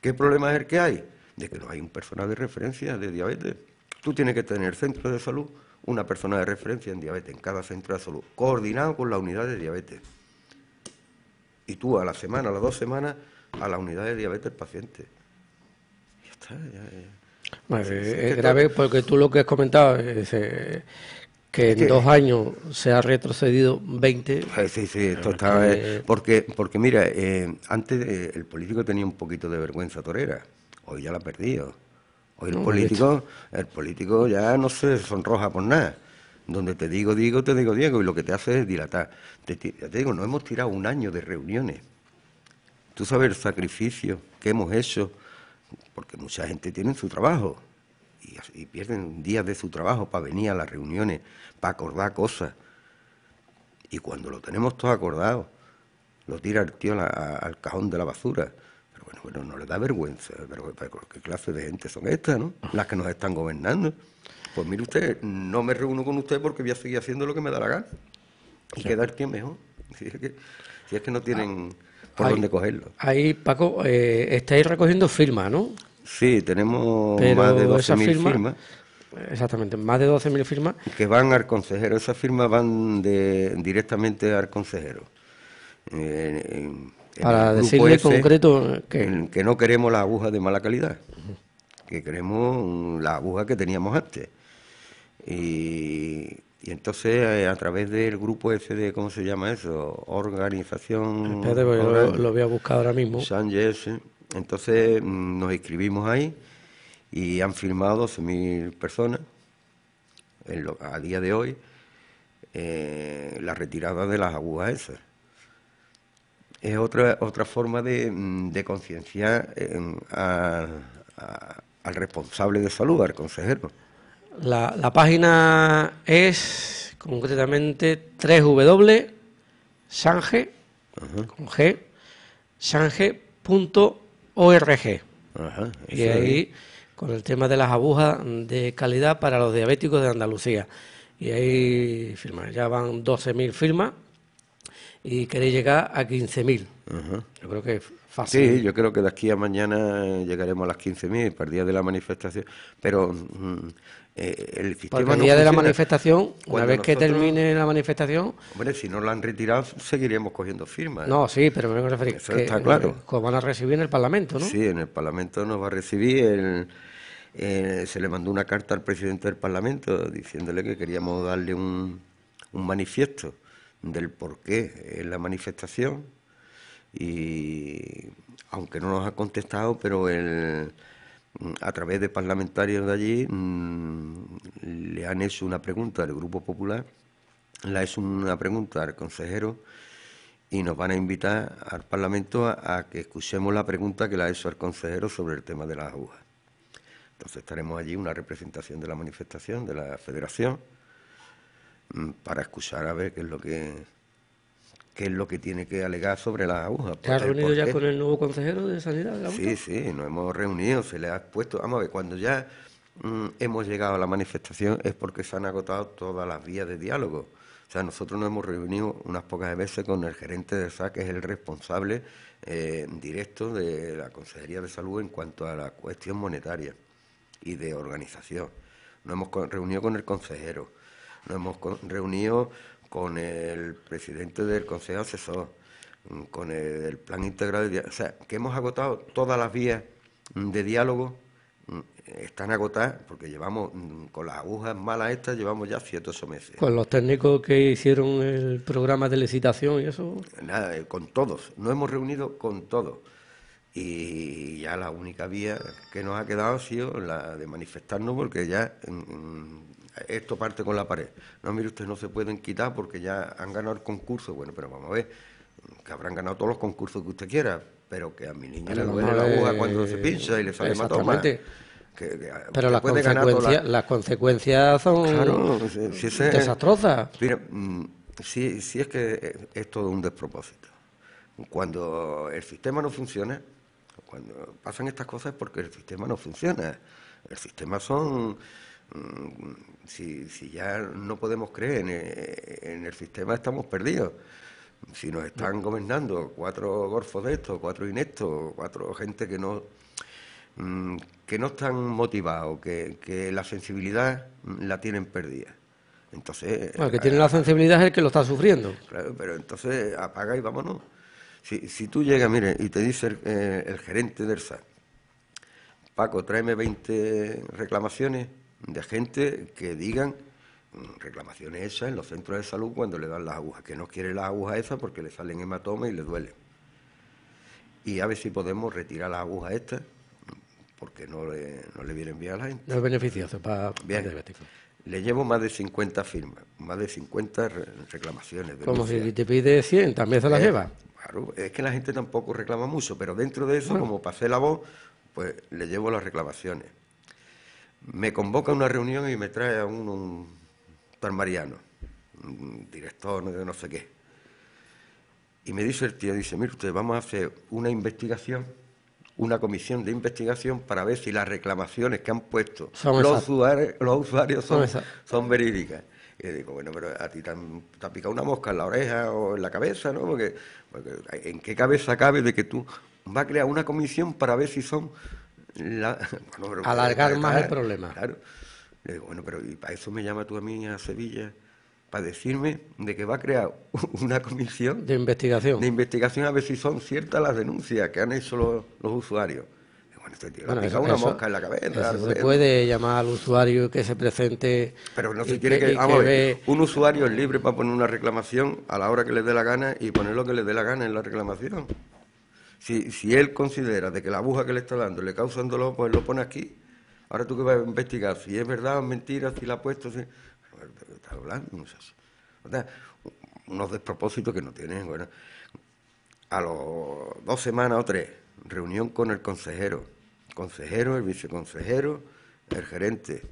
B: ¿Qué problema es el que hay? De que no hay un personal de referencia de diabetes. Tú tienes que tener centro de salud una persona de referencia en diabetes en cada centro de salud, coordinado con la unidad de diabetes. Y tú a la semana, a las dos semanas, a la unidad de diabetes el paciente. Ya está, es, grave eh, porque tú lo que has comentado es que en dos años
A: se ha retrocedido 20.
B: Eh, sí, sí, esto eh, porque, porque mira, antes el político tenía un poquito de vergüenza torera, hoy ya la ha perdido. Hoy el político, el político ya no se sonroja por nada. Donde te digo, digo, te digo, Diego, y lo que te hace es dilatar. Te, ya te digo, no hemos tirado un año de reuniones. Tú sabes el sacrificio que hemos hecho, porque mucha gente tiene su trabajo y, pierden días de su trabajo para venir a las reuniones, para acordar cosas. Y cuando lo tenemos todo acordado, lo tira el tío al cajón de la basura bueno, no le da vergüenza, pero, ¿qué clase de gente son estas, no? Las que nos están gobernando. Pues mire usted, no me reúno con usted porque voy a seguir haciendo lo que me da la gana. Y quedar quién mejor. Si es, que, no tienen ah, por dónde cogerlo.
A: Ahí, Paco, eh, estáis recogiendo firmas, ¿no?
B: Sí, tenemos más de 12.000 firmas. Exactamente, más de 12.000 firmas. Que van al consejero, esas firmas van de, directamente al consejero. Eh, para decirle en concreto que... que no queremos las agujas de mala calidad, que queremos las agujas que teníamos antes. Y, entonces eh, a través del grupo ese de, ¿cómo se llama eso? Organización... lo, voy a buscar ahora mismo. entonces mm, nos inscribimos ahí y han firmado 12.000 personas a día de hoy eh, la retirada de las agujas esas es otra, otra forma de, mm, concienciar em, al responsable de salud, al consejero.
A: La, página es concretamente 3W sange.org. Y ahí con el tema de las agujas de calidad para los diabéticos de Andalucía. Y ahí firmas ya van 12.000 firmas y queréis llegar a 15.000. Yo creo que es fácil. Sí, yo
B: creo que de aquí a mañana eh, llegaremos a las 15.000 para el día de la manifestación. Pero mm, eh, el sistema. el día de la manifestación, una vez que
A: termine la manifestación.
B: Hombre, si no la han retirado, seguiremos cogiendo firmas. No, sí, pero me refiero Eso que, está claro. Como van a recibir en el Parlamento, ¿no? Sí, en el Parlamento nos va a recibir se le mandó una carta al presidente del Parlamento diciéndole que queríamos darle un, un manifiesto del porqué en la manifestación y aunque no nos ha contestado, pero a través de parlamentarios de allí mm, le han hecho una pregunta al Grupo Popular, la hecho una pregunta al consejero y nos van a invitar al Parlamento a, que escuchemos la pregunta que le ha hecho al consejero sobre el tema de las agujas. Entonces estaremos allí una representación de la manifestación, de la federación Mm, para escuchar a ver qué es lo que qué es lo que tiene que alegar sobre las agujas. ¿Se ha reunido ya con el nuevo consejero de
A: Sanidad? sí,
B: sí, nos hemos reunido, se le ha expuesto, vamos a ver, cuando ya mm, hemos llegado a la manifestación es porque se han agotado todas las vías de diálogo. O sea, nosotros nos hemos reunido unas pocas veces con el gerente de SAC, que es el responsable eh, directo de la Consejería de Salud en cuanto a la cuestión monetaria y de organización. Nos hemos reunido con el consejero, nos hemos reunido con el presidente del Consejo Asesor, mm, con el, Plan Integral, de, o sea, que hemos agotado todas las vías mm, de diálogo, mm, están agotadas, porque llevamos con las agujas malas estas, llevamos ya siete ocho meses.
A: ¿Con los técnicos que hicieron el programa de licitación y eso?
B: Nada, eh, con todos, nos hemos reunido con todos. Y ya la única vía que nos ha quedado ha sido la de manifestarnos, porque ya esto parte con la pared. No, mire, ustedes no se pueden quitar porque ya han ganado el concurso. Bueno, pero vamos a ver, que habrán ganado todos los concursos que usted quiera, pero que a mi niña le duele la cuando se pincha y le sale más ah, pero las consecuencias,
A: las consecuencias son desastrosas.
B: Mire, mm, si es que es todo un despropósito. Cuando el sistema no funciona, cuando pasan estas cosas es porque el sistema no funciona. El sistema son si, si ya no podemos creer en, el sistema, estamos perdidos si nos están gobernando cuatro gorfos de estos, cuatro ineptos, cuatro gente que no mm, que no están motivados, que, la sensibilidad la tienen perdida. Entonces, el que eh, tiene la
A: sensibilidad es el que lo está sufriendo.
B: pero entonces apaga y vámonos. Si, si tú llegas, mire, y te dice el, eh, el gerente del SAT, Paco, tráeme 20 reclamaciones, de gente que digan mm, reclamaciones hechas en los centros de salud cuando le dan las agujas, que no quiere las agujas esas porque le salen hematomas y le duele. Y a ver si podemos retirar las agujas estas porque no le, no le vienen bien a la gente. No es beneficioso
A: para bien.
B: Le llevo más de 50 firmas, más de 50 reclamaciones. como si
A: te pide 100, también se las eh, lleva.
B: Claro, es que la gente tampoco reclama mucho, pero dentro de eso, como pasé la voz, pues le llevo las reclamaciones me convoca a una reunión y me trae a un, un Mariano, un director de no sé qué. Y me dice el tío, dice, mire usted, vamos a hacer una investigación, una comisión de investigación para ver si las reclamaciones que han puesto los usuarios, los usuarios, son, son, verídicas. Y le digo, bueno, pero a ti te, ha picado una mosca en la oreja o en la cabeza, ¿no? Porque, porque ¿en qué cabeza cabe de que tú vas a crear una comisión para ver si son alargar más el problema. Claro. Le digo, bueno, pero ¿y para eso me llama tú a mí a Sevilla? Para decirme de que va a crear una comisión. De investigación. De investigación a ver si son ciertas las denuncias que han hecho los, usuarios. Bueno, este tío una mosca en la cabeza. se
A: puede llamar al usuario que se presente. Pero no se quiere que. ver, un usuario es libre
B: para poner una reclamación a la hora que le dé la gana y poner lo que le dé la gana en la reclamación si, él considera de que la aguja que le está dando le causa un dolor, pues lo pone aquí. Ahora tú que vas a investigar si es verdad o mentira, si la ha puesto, si... Pues, está hablando, no O sea, unos despropósitos que no tienen. Bueno, a los dos semanas o tres, reunión con el consejero, consejero, el viceconsejero, el gerente.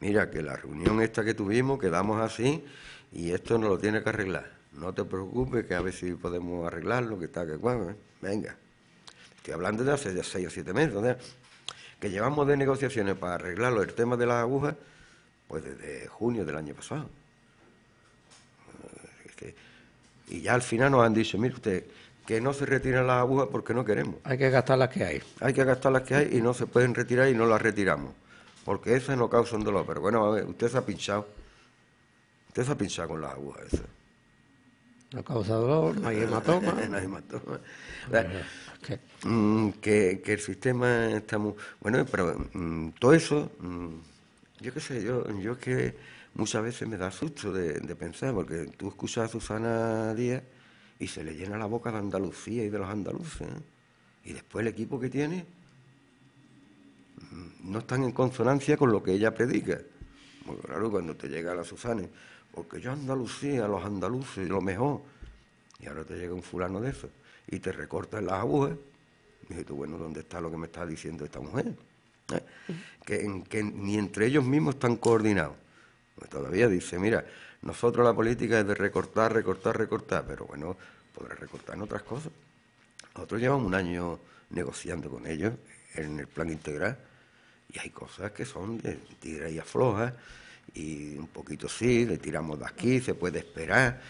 B: Mira, que la reunión esta que tuvimos quedamos así y esto no lo tiene que arreglar no te preocupes, que a ver si podemos arreglarlo, que está, que cuando, ¿eh? venga. Estoy hablando de hace ya seis o siete meses, sea, que llevamos de negociaciones para arreglarlo el tema de las agujas, pues desde junio del año pasado. Y ya al final nos han dicho, mire usted, que no se retiran las agujas porque no queremos.
A: Hay que gastar las que
B: hay. Hay que gastar las que hay y no se pueden retirar y no las retiramos. Porque esas no causan dolor. Pero bueno, a ver, usted se ha pinchado. Usted se ha pinchado con las agujas esas.
A: No causa dolor, no hay hematoma. no hay
B: mm, Que, el sistema está muy... Bueno, pero mm, todo eso, mm, yo qué sé, yo, que muchas veces me da susto de, pensar, porque tú escuchas a Susana Díaz y se le llena la boca de Andalucía y de los andaluces. ¿eh? Y después el equipo que tiene no están en consonancia con lo que ella predica. ...muy claro, cuando te llega la Susana porque yo Andalucía, los andaluces, lo mejor. Y ahora te llega un fulano de eso y te recortan las agujas. Y tú, bueno, ¿dónde está lo que me está diciendo esta mujer? ¿Eh? Que, ni entre ellos mismos están coordinados. Pues todavía dice, mira, nosotros la política es de recortar, recortar, recortar, pero bueno, podrá recortar en otras cosas. Nosotros llevamos un año negociando con ellos en el plan integral y hay cosas que son de tira y afloja y un poquito sí, le tiramos de aquí, se puede esperar.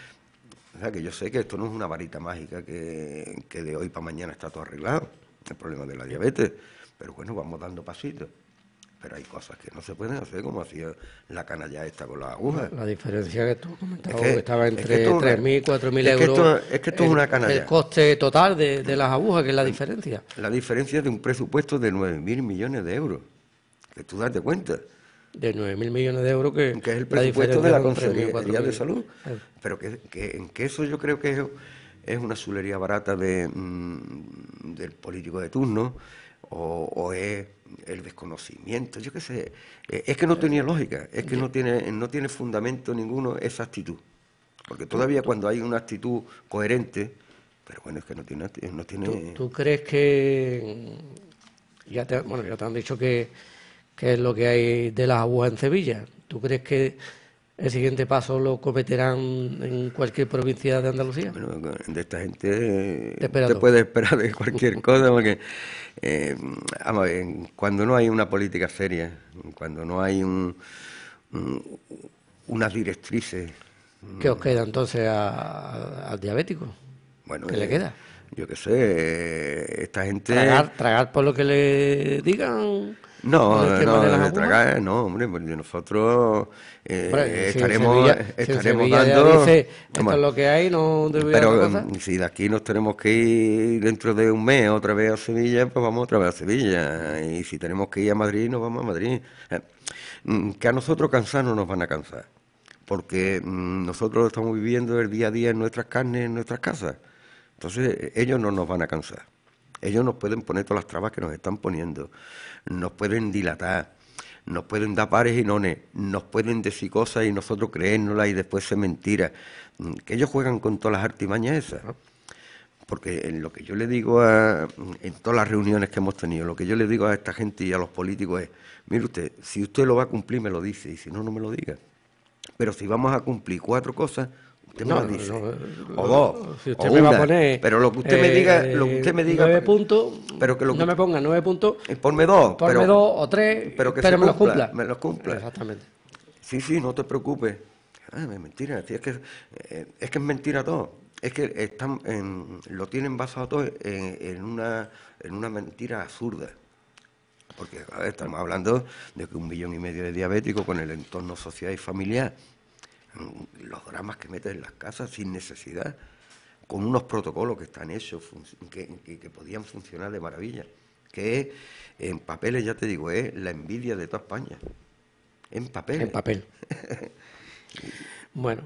B: O sea que yo sé que esto no es una varita mágica que, de hoy para mañana está todo arreglado, el problema de la diabetes, pero bueno, vamos dando pasitos. Pero hay cosas que no se pueden hacer como hacía la canalla esta con las agujas.
A: La diferencia que tú comentabas, que, estaba entre mil y 4.000 euros. es que esto es una canalla. El coste total de, de las agujas, que es la diferencia.
B: La diferencia de un presupuesto de 9.000 millones de euros, que tú date cuenta
A: de 9 mil millones de euros que, que es el presupuesto de la Consejería de Salud.
B: Pero que, que, que, eso yo creo que es, una azulería barata de, mm, del político de turno o, es el desconocimiento, yo qué sé. Eh, es que no tenía lógica, es que no tiene, no tiene fundamento ninguno esa actitud. Porque todavía cuando hay una actitud coherente, pero bueno, es que no tiene... No tiene...
A: ¿Tú, crees que... Ya bueno, ya te han dicho que que es lo que hay de las aguas en Sevilla. ¿Tú crees que el siguiente paso lo cometerán en cualquier provincia de Andalucía?
B: Bueno, de esta gente eh, te, puede esperar de cualquier cosa, porque eh, vamos, cuando no hay una política seria, cuando no hay unas directrices... ¿Qué
A: os mm, queda entonces al diabético? Bueno, ¿Qué le eh, queda?
B: yo qué sé, esta gente...
A: ¿Tragar, por lo que le digan? No, no, tragar,
B: no, hombre, pues nosotros estaremos, estaremos dando... esto es
A: lo que hay, no Pero mm,
B: si de aquí nos tenemos que ir dentro de un mes otra vez a Sevilla, pues vamos otra vez a Sevilla. Y si tenemos que ir a Madrid, nos vamos a Madrid. Eh, mm, que a nosotros cansar no nos van a cansar, porque mm, nosotros estamos viviendo el día a día en nuestras carnes, en nuestras casas. Entonces e, ellos no nos van a cansar. Ellos nos pueden poner todas las trabas que nos están poniendo, nos pueden dilatar, nos pueden dar pares y nones, nos pueden decir cosas y nosotros creérnoslas y después ser mentira. Mm, que ellos juegan con todas las artimañas esas. Porque en lo que yo le digo a, mm, en todas las reuniones que hemos tenido, lo que yo le digo a esta gente y a los políticos es, mire usted, si usted lo va a cumplir me lo dice y si no, no me lo diga. Pero si vamos a cumplir cuatro cosas, o dos. Pero lo que usted me eh, diga. Lo que usted me diga. Nueve pues, puntos. Pero que no me ponga nueve puntos. Eh, ponme dos. Ponme dos
A: o tres. Pero que se me los cumpla.
B: Me cumpla. Exactamente. Sí, sí, no te preocupes. Ay, ah, mentira. es, que, eh, es que es mentira todo. Es que lo tienen basado todo en, una, mentira absurda porque estamos hablando de que un millón y medio de diabéticos con el entorno social y familiar los dramas que metes en las casas sin necesidad, con unos protocolos que están hechos, que, que, podían funcionar de maravilla, que en papeles, ya te digo, es la envidia de toda España. En papel. En papel. bueno,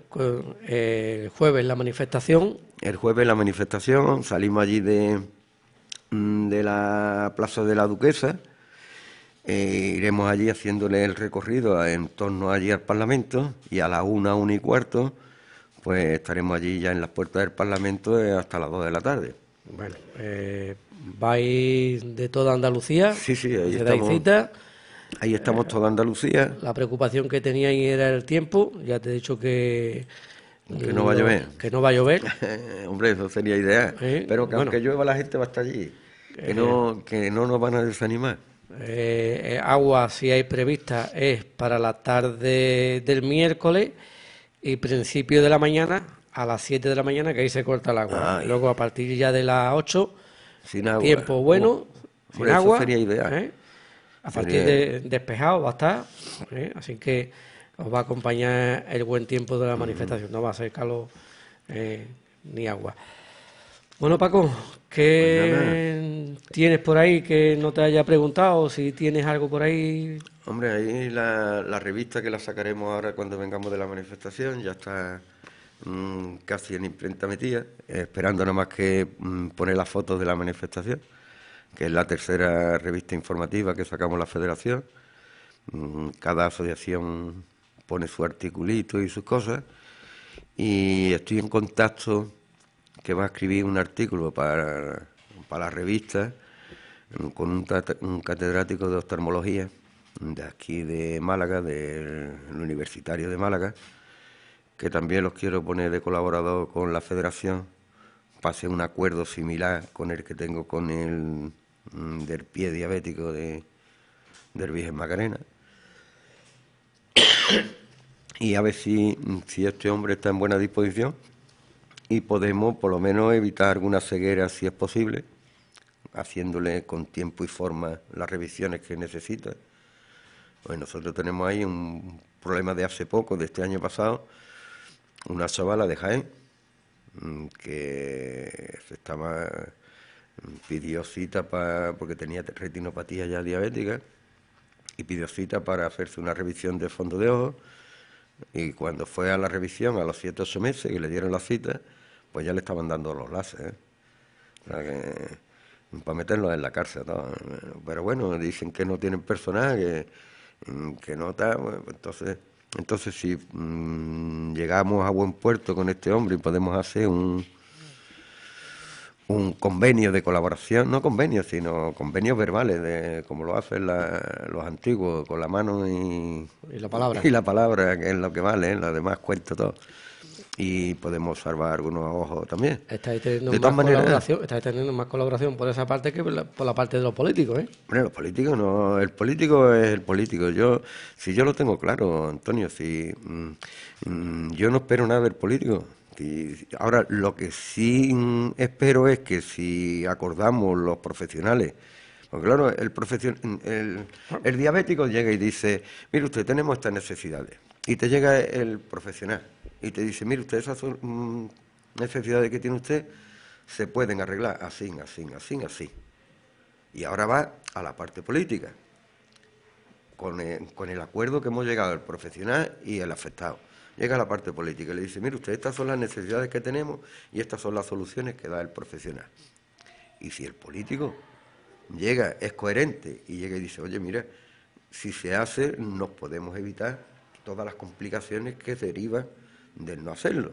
B: eh, el jueves la manifestación. El jueves la manifestación, salimos allí de, mm, de la Plaza de la Duquesa eh, iremos allí haciéndole el recorrido en torno allí al Parlamento y a la una, una y cuarto, pues estaremos allí ya en las puertas del Parlamento eh, hasta las dos de la tarde.
A: Bueno, eh, vais de toda Andalucía. Sí,
B: sí, ahí estamos. Ahí estamos toda Andalucía.
A: La preocupación que teníais era el tiempo. Ya te he dicho que que no va a llover.
B: Hombre, eso sería ideal. Pero que aunque llueva la gente va a estar allí. Que, no, que no nos van a desanimar.
A: Eh, eh, agua, si hay prevista, es para la tarde del miércoles y principio de la mañana, a las 7 de la mañana, que ahí se corta el agua. Luego a partir ya de las 8, sin agua. tiempo bueno, sin agua. Sería ¿eh? A partir de despejado va a estar, así que os va a acompañar el buen tiempo de la manifestación, no va a ser calor ni agua. Bueno, Paco, ¿Qué tienes por ahí que no te haya preguntado? Si tienes algo por ahí. Hombre, ahí la,
B: revista que la sacaremos ahora cuando vengamos de la manifestación ya está mm, casi en imprenta metida, esperando no más que mm, poner las fotos de la manifestación, que es la tercera revista informativa que sacamos la Federación. Mm, cada asociación pone su articulito y sus cosas. Y estoy en contacto que va a escribir un artículo para, para la revista con un, catedrático de oftalmología de aquí de Málaga, del Universitario de Málaga, que también los quiero poner de colaborador con la federación pase un acuerdo similar con el que tengo con el mm, del pie diabético de, del Virgen Macarena. y a ver si, si este hombre está en buena disposición y podemos por lo menos evitar alguna ceguera si es posible, haciéndole con tiempo y forma las revisiones que necesita. Pues nosotros tenemos ahí un problema de hace poco, de este año pasado, una chavala de Jaén mm, que se estaba mm, pidió cita para porque tenía retinopatía ya diabética y pidió cita para hacerse una revisión de fondo de ojo y cuando fue a la revisión a los 7 8 meses que le dieron la cita pues ya le estaban dando los laces... para meterlos en la cárcel. Pero bueno, dicen que no tienen personal, que, no está. Pues entonces, entonces, si mm, llegamos a buen puerto con este hombre y podemos hacer un, un convenio de colaboración, no convenios, sino convenios verbales, de, como lo hacen los antiguos, con la mano y,
A: la palabra. Y la
B: palabra, que es lo que vale, ¿eh? demás cuento todo y podemos salvar algunos ojos también.
A: Estáis teniendo, más, colaboración, por esa parte que por la, parte de los políticos, ¿eh?
B: Bueno, los políticos no, el político es el político. Yo, si yo lo tengo claro, Antonio, si mm, mm, yo no espero nada del político. ahora, lo que sí espero es que si acordamos los profesionales, porque claro, el, el, el diabético llega y dice, mire usted, tenemos estas necesidades. Y te llega el profesional y te dice, mire usted, esas mm, necesidades que tiene usted se pueden arreglar así, así, así, así. Y ahora va a la parte política, con el, acuerdo que hemos llegado el profesional y el afectado. Llega a la parte política y le dice, mire usted, estas son las necesidades que tenemos y estas son las soluciones que da el profesional. Y si el político llega, es coherente y llega y dice, oye, mira, si se hace, nos podemos evitar todas las complicaciones que derivan del no hacerlo.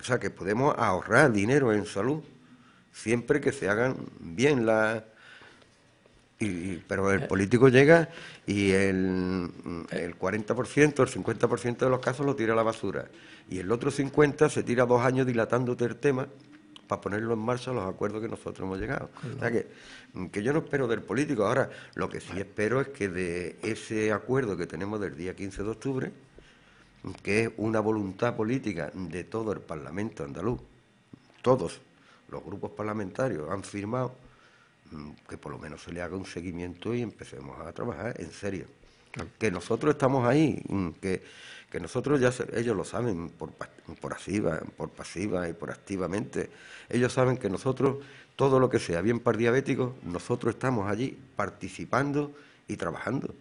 B: O sea que podemos ahorrar dinero en salud siempre que se hagan bien las pero el eh. político llega y el, el 40%, el 50% de los casos lo tira a la basura. Y el otro 50% se tira dos años dilatándote el tema para ponerlo en marcha los acuerdos que nosotros hemos llegado. O sea que, que yo no espero del político. Ahora, lo que sí espero es que de ese acuerdo que tenemos del día 15 de octubre, que es una voluntad política de todo el Parlamento andaluz. Todos los grupos parlamentarios han firmado mm, que por lo menos se le haga un seguimiento y empecemos a trabajar en serio. Que nosotros estamos ahí, mm, que, nosotros ya ellos lo saben por, por, pasiva, por pasiva y por activamente. Ellos saben que nosotros, todo lo que sea bien para diabéticos, nosotros estamos allí participando y trabajando.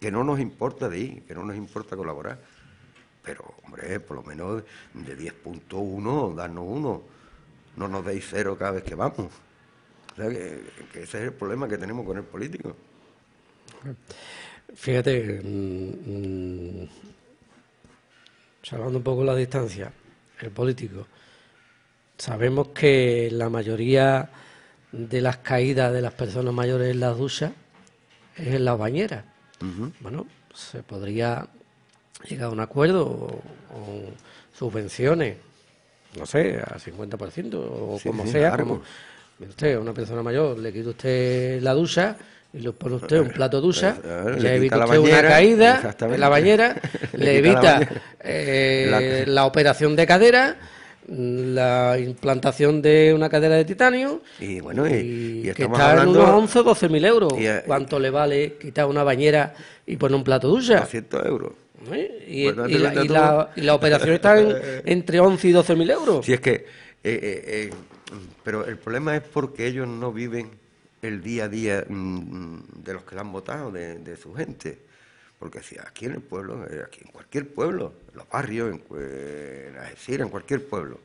B: Que no nos importa de ir, que no nos importa colaborar pero hombre, por lo menos de 10.1, darnos uno, no nos deis cero cada vez que vamos. O sea, que, ese es el problema que tenemos con el político.
A: Fíjate, mm, mm, salvando un poco la distancia, el político, sabemos que la mayoría de las caídas de las personas mayores en las duchas es en las bañeras. Bueno, se podría Llega a un acuerdo o, subvenciones, no sé, a 50% o como sea. usted, a una persona mayor le quita usted la ducha y le pone usted un eh, plato ducha, eh, eh, le, evita una caída en la bañera, le, evita la, operación de cadera la implantación de una cadera de titanio
B: y bueno y, que está hablando, en unos 11
A: o 12 mil euros. ¿Cuánto le vale quitar una bañera y poner un plato ducha?
B: 200 euros.
A: ¿Eh? Pues y, la, operación está
B: entre 11 y 12 mil euros. Sí, es que. Eh, eh, pero el problema es porque ellos no viven el día a día mm, mm, de los que la han votado, de, su gente. Porque si aquí en el pueblo, aquí en cualquier pueblo, en los barrios, en, en en cualquier pueblo,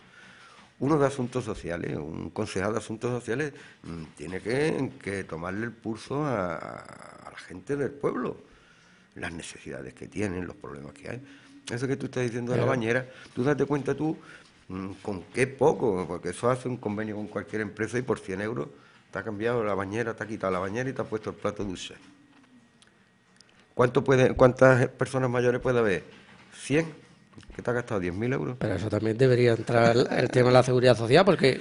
B: uno de asuntos sociales, un concejal de asuntos sociales, mm, tiene que, tomarle el pulso a la gente del pueblo las necesidades que tienen, los problemas que hay. Eso que tú estás diciendo de la bañera, tú date cuenta tú mm, con qué poco, porque eso hace un convenio con cualquier empresa y por 100 euros te ha cambiado la bañera, te ha quitado la bañera y te ha puesto el plato dulce. ¿Cuánto puede, ¿Cuántas personas mayores puede haber? ¿100? que te ha gastado? ¿10.000 euros? Pero eso también debería
A: entrar el, tema de la seguridad social porque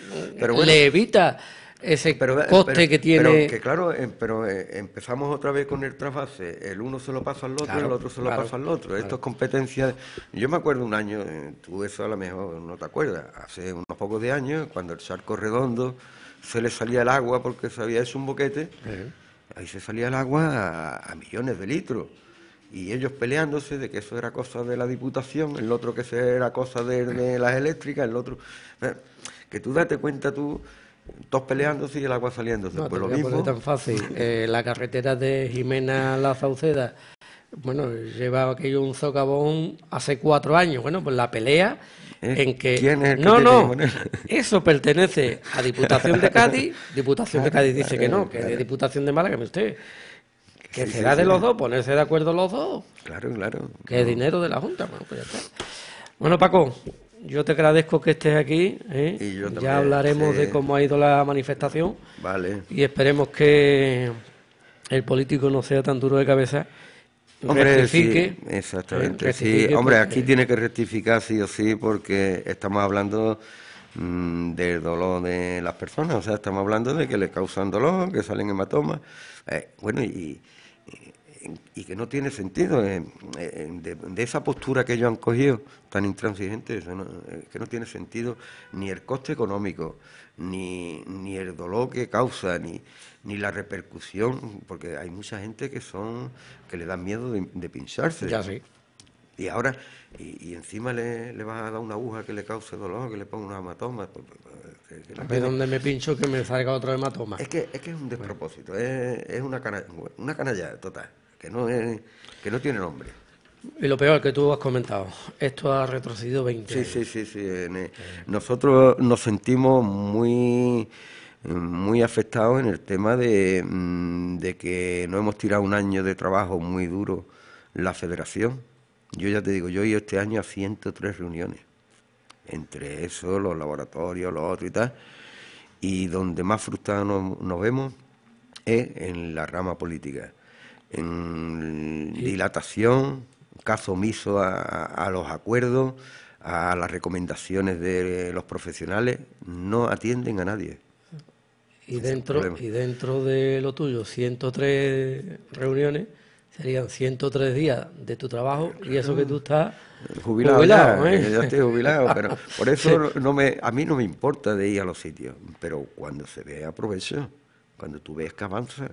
A: le evita ese pero, eh, coste que tiene. Em, pero
B: claro, eh, pero empezamos otra vez con el trasvase. El uno se lo pasa al otro, el otro se lo pasa al otro. Esto es competencia. Yo me acuerdo un año, eh, tú eso a lo mejor no te acuerdas, hace unos pocos de años, cuando el charco redondo se le salía el agua porque se había hecho un boquete, ahí se salía el agua a, millones de litros y ellos peleándose de que eso era cosa de la Diputación, el otro que era cosa de, las eléctricas, el otro... Que tú date cuenta tú dos peleándose y el agua saliendo No, pues lo mismo. tan
A: fácil. Eh, la carretera de Jimena La Sauceda, bueno, lleva aquello un zocabón hace cuatro años. Bueno, pues la pelea eh, en que. no, no, eso pertenece a Diputación de Cádiz. Diputación de ah, Cádiz dice que no, que es Diputación de Málaga, que usted. Que será de los dos, ponerse de acuerdo los dos. Claro, claro. Que es dinero de la Junta, pues Bueno, Paco, yo te agradezco que estés aquí. ¿eh? ya hablaremos de cómo ha ido la manifestación. Y esperemos que el político no sea tan duro de cabeza. Hombre, ¿eh? exactamente. hombre, aquí
B: tiene que rectificar sí o sí porque estamos hablando mm, del dolor de las personas, o sea, estamos hablando de que le causan dolor, que salen hematomas. Eh, bueno, y, y que no tiene sentido eh, eh, de, esa postura que ellos han cogido tan intransigente, que no tiene sentido ni el coste económico, ni, el dolor que causa, ni, ni, la repercusión, porque hay mucha gente que son que le da miedo de, pincharse. Ya sí. Y ahora, y, encima le, le, vas a dar una aguja que le cause dolor, que le ponga un hematoma. ¿De pues, pues, pues, dónde me pincho que me salga otro hematoma. Es que es, que es un despropósito, es, es una, canalla, una total que no, que no tiene nombre.
A: Y lo peor que tú has comentado, esto ha retrocedido 20 años. Sí, sí,
B: sí, sí. Eh, nosotros nos sentimos muy, muy afectados en el tema de, mm, de que no hemos tirado un año de trabajo muy duro la federación. Yo ya te digo, yo he ido este año a 103 reuniones, entre eso, los laboratorios, los otros y tal, y donde más frustrados nos vemos es en la rama política en dilatación, caso omiso a, los acuerdos, a las recomendaciones de los profesionales, no atienden a nadie.
A: Y dentro, y dentro de lo tuyo, 103 reuniones, serían 103 días de tu trabajo y eso que tú estás jubilado. ¿eh? pero por eso
B: no me, a mí no me importa de ir a los sitios, pero cuando se ve aprovechado cuando tú ves que avanza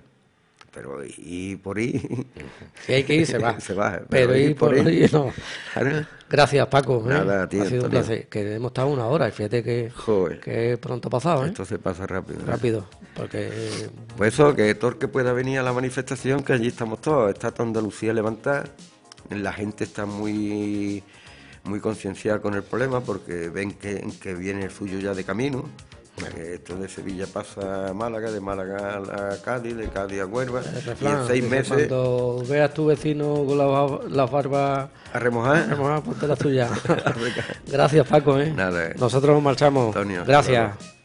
B: pero y por ahí. Si hay que ir, se va. se va pero, ir por, ahí, ah, no.
A: Gracias, Paco. ¿eh? Nada, tío, ha sido un placer. Que hemos estado una hora
B: y fíjate que, que pronto ha pasado. ¿eh? Esto se pasa rápido. ¿eh? Rápido. Porque, pues eso, que Torque pueda venir a la manifestación, que allí estamos todos. Está toda Andalucía levantada. La gente está muy muy concienciada con el problema porque ven que, que viene el suyo ya de camino esto de Sevilla pasa a Málaga, de Málaga a Cádiz, de Cádiz a Huelva. y en seis meses.
A: Cuando veas tu vecino con las barbas. A remojar. A remojar, ponte la tuya. Gracias, Paco. ¿eh? nos marchamos. Gracias.